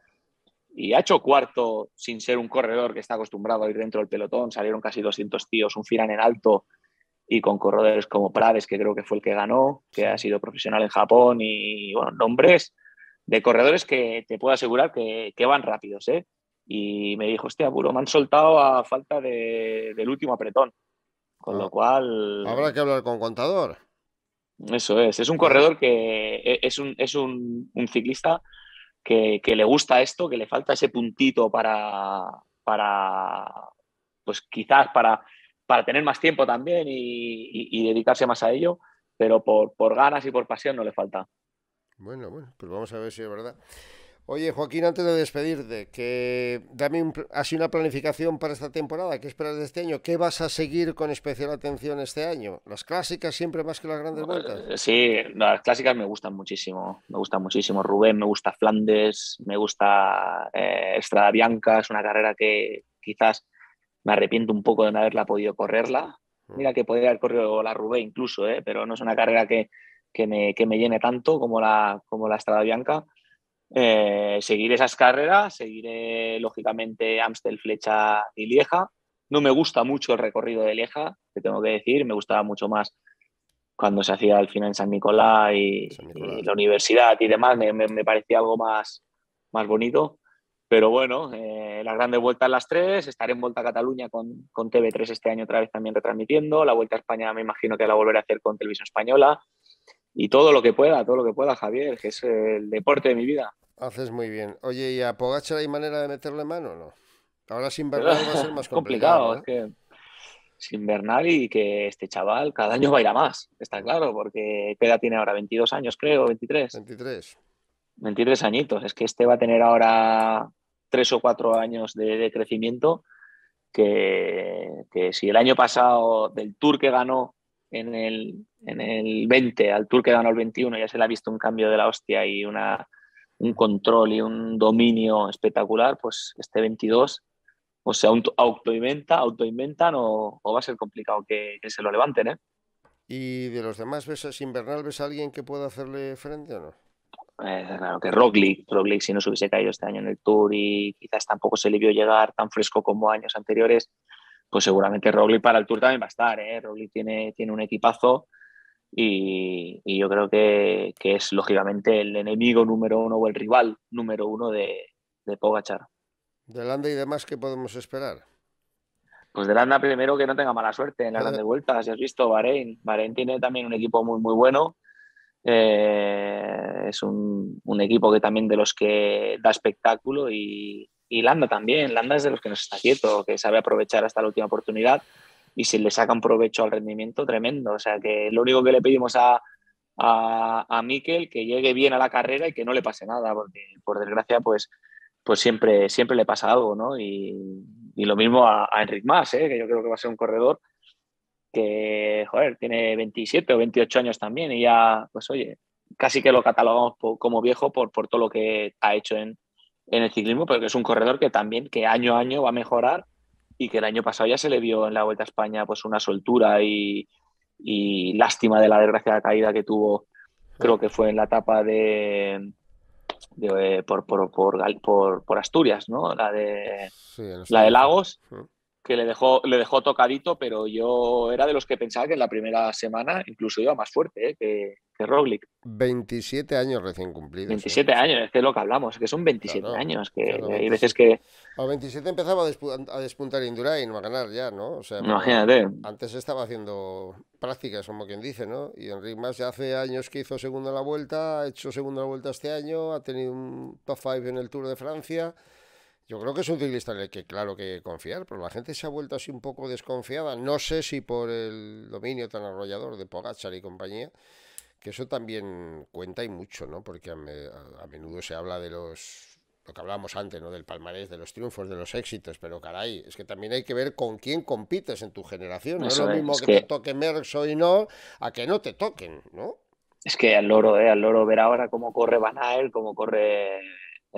Y ha hecho cuarto sin ser un corredor que está acostumbrado a ir dentro del pelotón. Salieron casi 200 tíos, un Firan en alto y con corredores como Prades, que creo que fue el que ganó, que ha sido profesional en Japón y, bueno, nombres de corredores que te puedo asegurar que, van rápidos, ¿eh? y me dijo, hostia, puro, me han soltado a falta del último apretón. Con lo ah. cual... Habrá que hablar con contador. Eso es, es un corredor que e, es un, ciclista que, le gusta esto, que le falta ese puntito para, para pues quizás para, para tener más tiempo también y, dedicarse más a ello, pero por, por ganas y por pasión no le falta. Bueno, bueno, pues vamos a ver si es verdad. Oye, Joaquín, antes de despedirte, que dame así una planificación para esta temporada. ¿Qué esperas de este año? ¿Qué vas a seguir con especial atención este año? ¿Las clásicas siempre más que las grandes vueltas? Eh, sí, las clásicas me gustan muchísimo. Me gustan muchísimo. Rubén, me gusta Flandes, me gusta eh, Estrada Bianca. Es una carrera que quizás me arrepiento un poco de no haberla podido correrla. Mm. Mira que podría haber corrido la Rubén incluso, eh, pero no es una carrera que, me, que me llene tanto como la, como la Estrada Bianca seguir eh, seguiré esas carreras, seguiré lógicamente Amstel, Flecha y Lieja. No me gusta mucho el recorrido de Lieja, te tengo que decir, me gustaba mucho más cuando se hacía al final en San Nicolás y, la universidad y demás, me, parecía algo más, más bonito. Pero bueno, eh, las grandes vueltas las tres, estaré en Vuelta a Cataluña con, con TV3 este año otra vez también retransmitiendo, la Vuelta a España me imagino que la volveré a hacer con Televisión Española, y todo lo que pueda, todo lo que pueda, Javier, que es el deporte de mi vida. Haces muy bien. Oye, ¿y a hay manera de meterle mano o no? Ahora sin Bernal va a ser más complicado. es ¿eh? que sin Bernal y que este chaval cada año va a ir a más, está claro, porque ¿qué tiene ahora? 22 años, creo, 23. 23. 23 añitos. Es que este va a tener ahora tres o cuatro años de, crecimiento que, si el año pasado del Tour que ganó en el, en el 20 al Tour que ganó el 21, ya se le ha visto un cambio de la hostia y una, un control y un dominio espectacular, pues este 22 o sea, autoinventan o, o, va a ser complicado que, se lo levanten. ¿eh? ¿Y de los demás ves invernal, ves a alguien que pueda hacerle frente o no? Eh, claro que Roglic, Roglic si no se hubiese caído este año en el Tour y quizás tampoco se le vio llegar tan fresco como años anteriores, pues seguramente Roglic para el Tour también va a estar. ¿eh? Roglic tiene, tiene un equipazo y, yo creo que, que, es lógicamente el enemigo número uno o el rival número uno de, de Pogachar. ¿De Landa y demás qué podemos esperar? Pues de Landa primero que no tenga mala suerte en las grandes vueltas. Si has visto Bahrein, Bahrein tiene también un equipo muy, muy bueno. Eh, es un, un, equipo que también de los que da espectáculo y, y Landa también, Landa es de los que nos está quieto, que sabe aprovechar hasta la última oportunidad y si le saca un provecho al rendimiento tremendo. O sea que lo único que le pedimos a, a, a que llegue bien a la carrera y que no le pase nada, porque por desgracia, pues, pues siempre, siempre le pasa algo, ¿no? Y, lo mismo a, a Enric Mas, ¿eh? que yo creo que va a ser un corredor que, joder, tiene 27 o 28 años también y ya, pues oye, casi que lo catalogamos como viejo por, por todo lo que ha hecho en, en el ciclismo, porque es un corredor que también, que año a año va a mejorar y que el año pasado ya se le vio en la Vuelta a España pues una soltura y, lástima de la desgraciada caída que tuvo, creo que fue en la etapa de, por, por, Asturias, ¿no? La de, la de Lagos, que le dejó, le dejó tocadito, pero yo era de los que pensaba que en la primera semana incluso iba más fuerte ¿eh? que, que Roglic. 27 años recién cumplidos. 27 ¿eh? años, es que es lo que hablamos, que son 27 años, que hay veces que... A 27 empezaba a, despu a despuntar Indurain, a ganar ya, ¿no? Imagínate. Antes estaba haciendo prácticas, como quien dice, ¿no? Y Enric Mas ya hace años que hizo segunda la vuelta, ha hecho segunda la vuelta este año, ha tenido un top 5 en el Tour de Francia... Yo creo que es un ciclista en el que, claro, que confiar, pero la gente se ha vuelto así un poco desconfiada. No sé si por el dominio tan arrollador de Pogachar y compañía, que eso también cuenta y mucho, ¿no? Porque a, menudo se habla de los. Lo que hablábamos antes, ¿no? Del palmarés, de los triunfos, de los éxitos, pero caray, es que también hay que ver con quién compites en tu generación. No es lo mismo que, te toque Merckx hoy no, a que no te toquen, ¿no? Es que al loro, ¿eh? Al loro ver ahora cómo corre Van Ael, cómo corre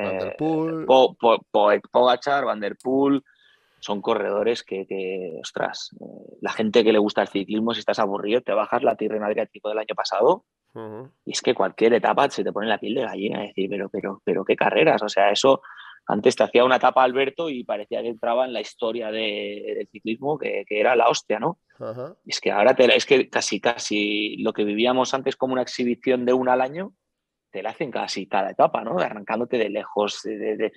Vanderpool, Van son corredores que, ostras, eh, la gente que le gusta el ciclismo, si estás aburrido, te bajas la el tipo del año pasado y es que cualquier etapa se te pone la piel de gallina, y decir, pero, pero, pero qué carreras, o sea, eso antes te hacía una etapa Alberto y parecía que entraba en la historia del ciclismo, que, era la hostia, ¿no? Es que ahora es que casi, casi lo que vivíamos antes como una exhibición de una al año, te la hacen casi cada etapa, ¿no? Arrancándote de lejos, de,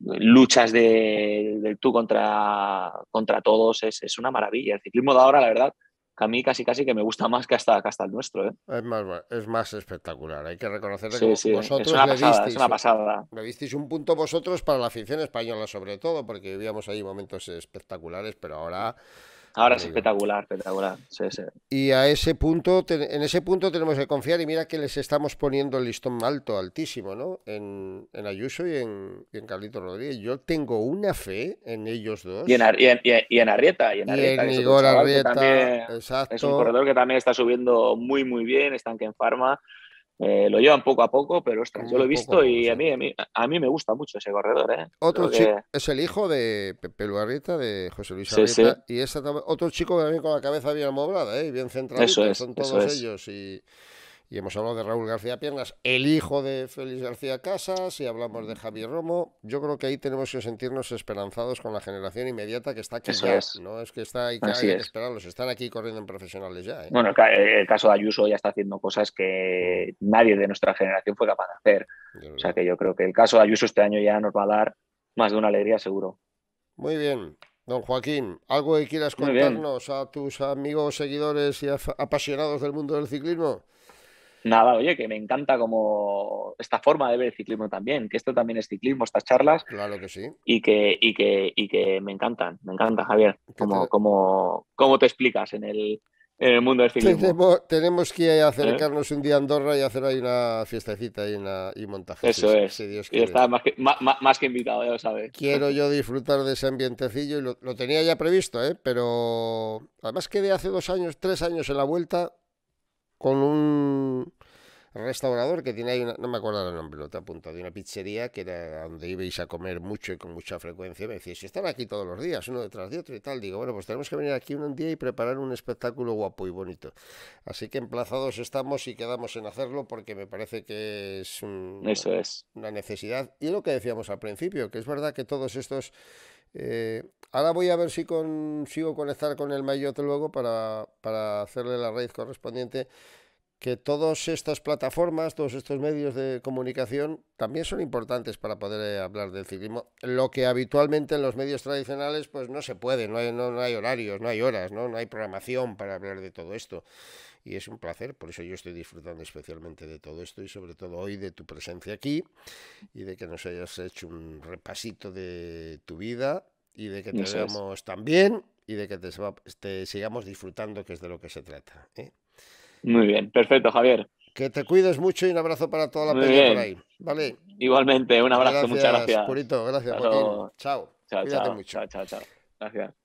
luchas de, tú contra, contra todos, es, una maravilla. El ciclismo de ahora, la verdad, que a mí casi casi que me gusta más que hasta, hasta el nuestro. ¿eh? Es, más, es más espectacular, hay que reconocer que vosotros es una, pasada, una pasada. un punto vosotros para la afición española sobre todo, porque vivíamos ahí momentos espectaculares, pero ahora... Ahora es espectacular, espectacular. Sí, sí. Y a ese punto, en ese punto tenemos que confiar y mira que les estamos poniendo el listón alto, altísimo, ¿no? En, Ayuso y en, Carlito Rodríguez. Yo tengo una fe en ellos dos. Y en, Arrieta. Y en, Arrieta, Igor Arrieta. exacto. Es un corredor que también está subiendo muy, muy bien, están que en Farma. Eh, lo llevan poco a poco, pero yo lo he visto y a mí, a, mí, a me gusta mucho ese corredor. ¿eh? Otro es el hijo de Pepe de José Luis Arrieta, sí, sí. y es otro chico también con la cabeza bien amoblada ¿eh? bien centrada, son todos ellos. Y y hemos hablado de Raúl García Piernas, el hijo de Félix García Casas, y hablamos de Javier Romo. Yo creo que ahí tenemos que sentirnos esperanzados con la generación inmediata que está aquí No es que está ahí, que hay esperarlos, están aquí corriendo en profesionales ya. ¿eh? Bueno, eh, el caso de Ayuso ya está haciendo cosas que nadie de nuestra generación fue capaz de hacer. O sea que yo creo que el caso de Ayuso este año ya nos va a dar más de una alegría seguro. Muy bien. Don Joaquín, ¿algo que quieras contarnos a tus amigos, seguidores y apasionados del mundo del ciclismo? Nada, oye, que me encanta como esta forma de ver el ciclismo también, que esto también es ciclismo, estas charlas. Claro que sí. Y que, y que, y que me encantan, me encanta, Javier, como te... Cómo, te explicas en el, en el mundo del ciclismo. Tenemos, que ¿Eh? acercarnos un día a Andorra y hacer ahí una fiestecita y, montaje. Eso es. y está más que, invitado, ya lo sabes. Quiero yo disfrutar de ese ambientecillo y lo, tenía ya previsto, ¿eh? pero además que de hace dos años, tres años en la vuelta con un restaurador que tiene ahí, no me acuerdo el nombre, lo te apunto, de una pizzería que era donde ibais a comer mucho y con mucha frecuencia. Me decís, están aquí todos los días, uno detrás de otro y tal. Digo, bueno, pues tenemos que venir aquí un día y preparar un espectáculo guapo y bonito. Así que emplazados estamos y quedamos en hacerlo porque me parece que es, Eso es. una necesidad. Y lo que decíamos al principio, que es verdad que todos estos eh, ahora voy a ver si consigo conectar con el Mayotte luego para, para hacerle la raíz correspondiente que todas estas plataformas, todos estos medios de comunicación también son importantes para poder eh, hablar del ciclismo. Lo que habitualmente en los medios tradicionales pues no se puede, no hay, horarios, no hay horas, ¿no? no hay programación para hablar de todo esto y es un placer, por eso yo estoy disfrutando especialmente de todo esto y sobre todo hoy de tu presencia aquí y de que nos hayas hecho un repasito de tu vida y de que te veamos también y de que te, sigamos disfrutando, que es de lo que se trata. ¿eh? Muy bien, perfecto, Javier. Que te cuides mucho y un abrazo para toda la peña por ahí. Vale. Igualmente, un abrazo, muchas gracias. Purito, gracias, Chao. Chao, Cuídate chao, mucho. Chao, chao, Gracias.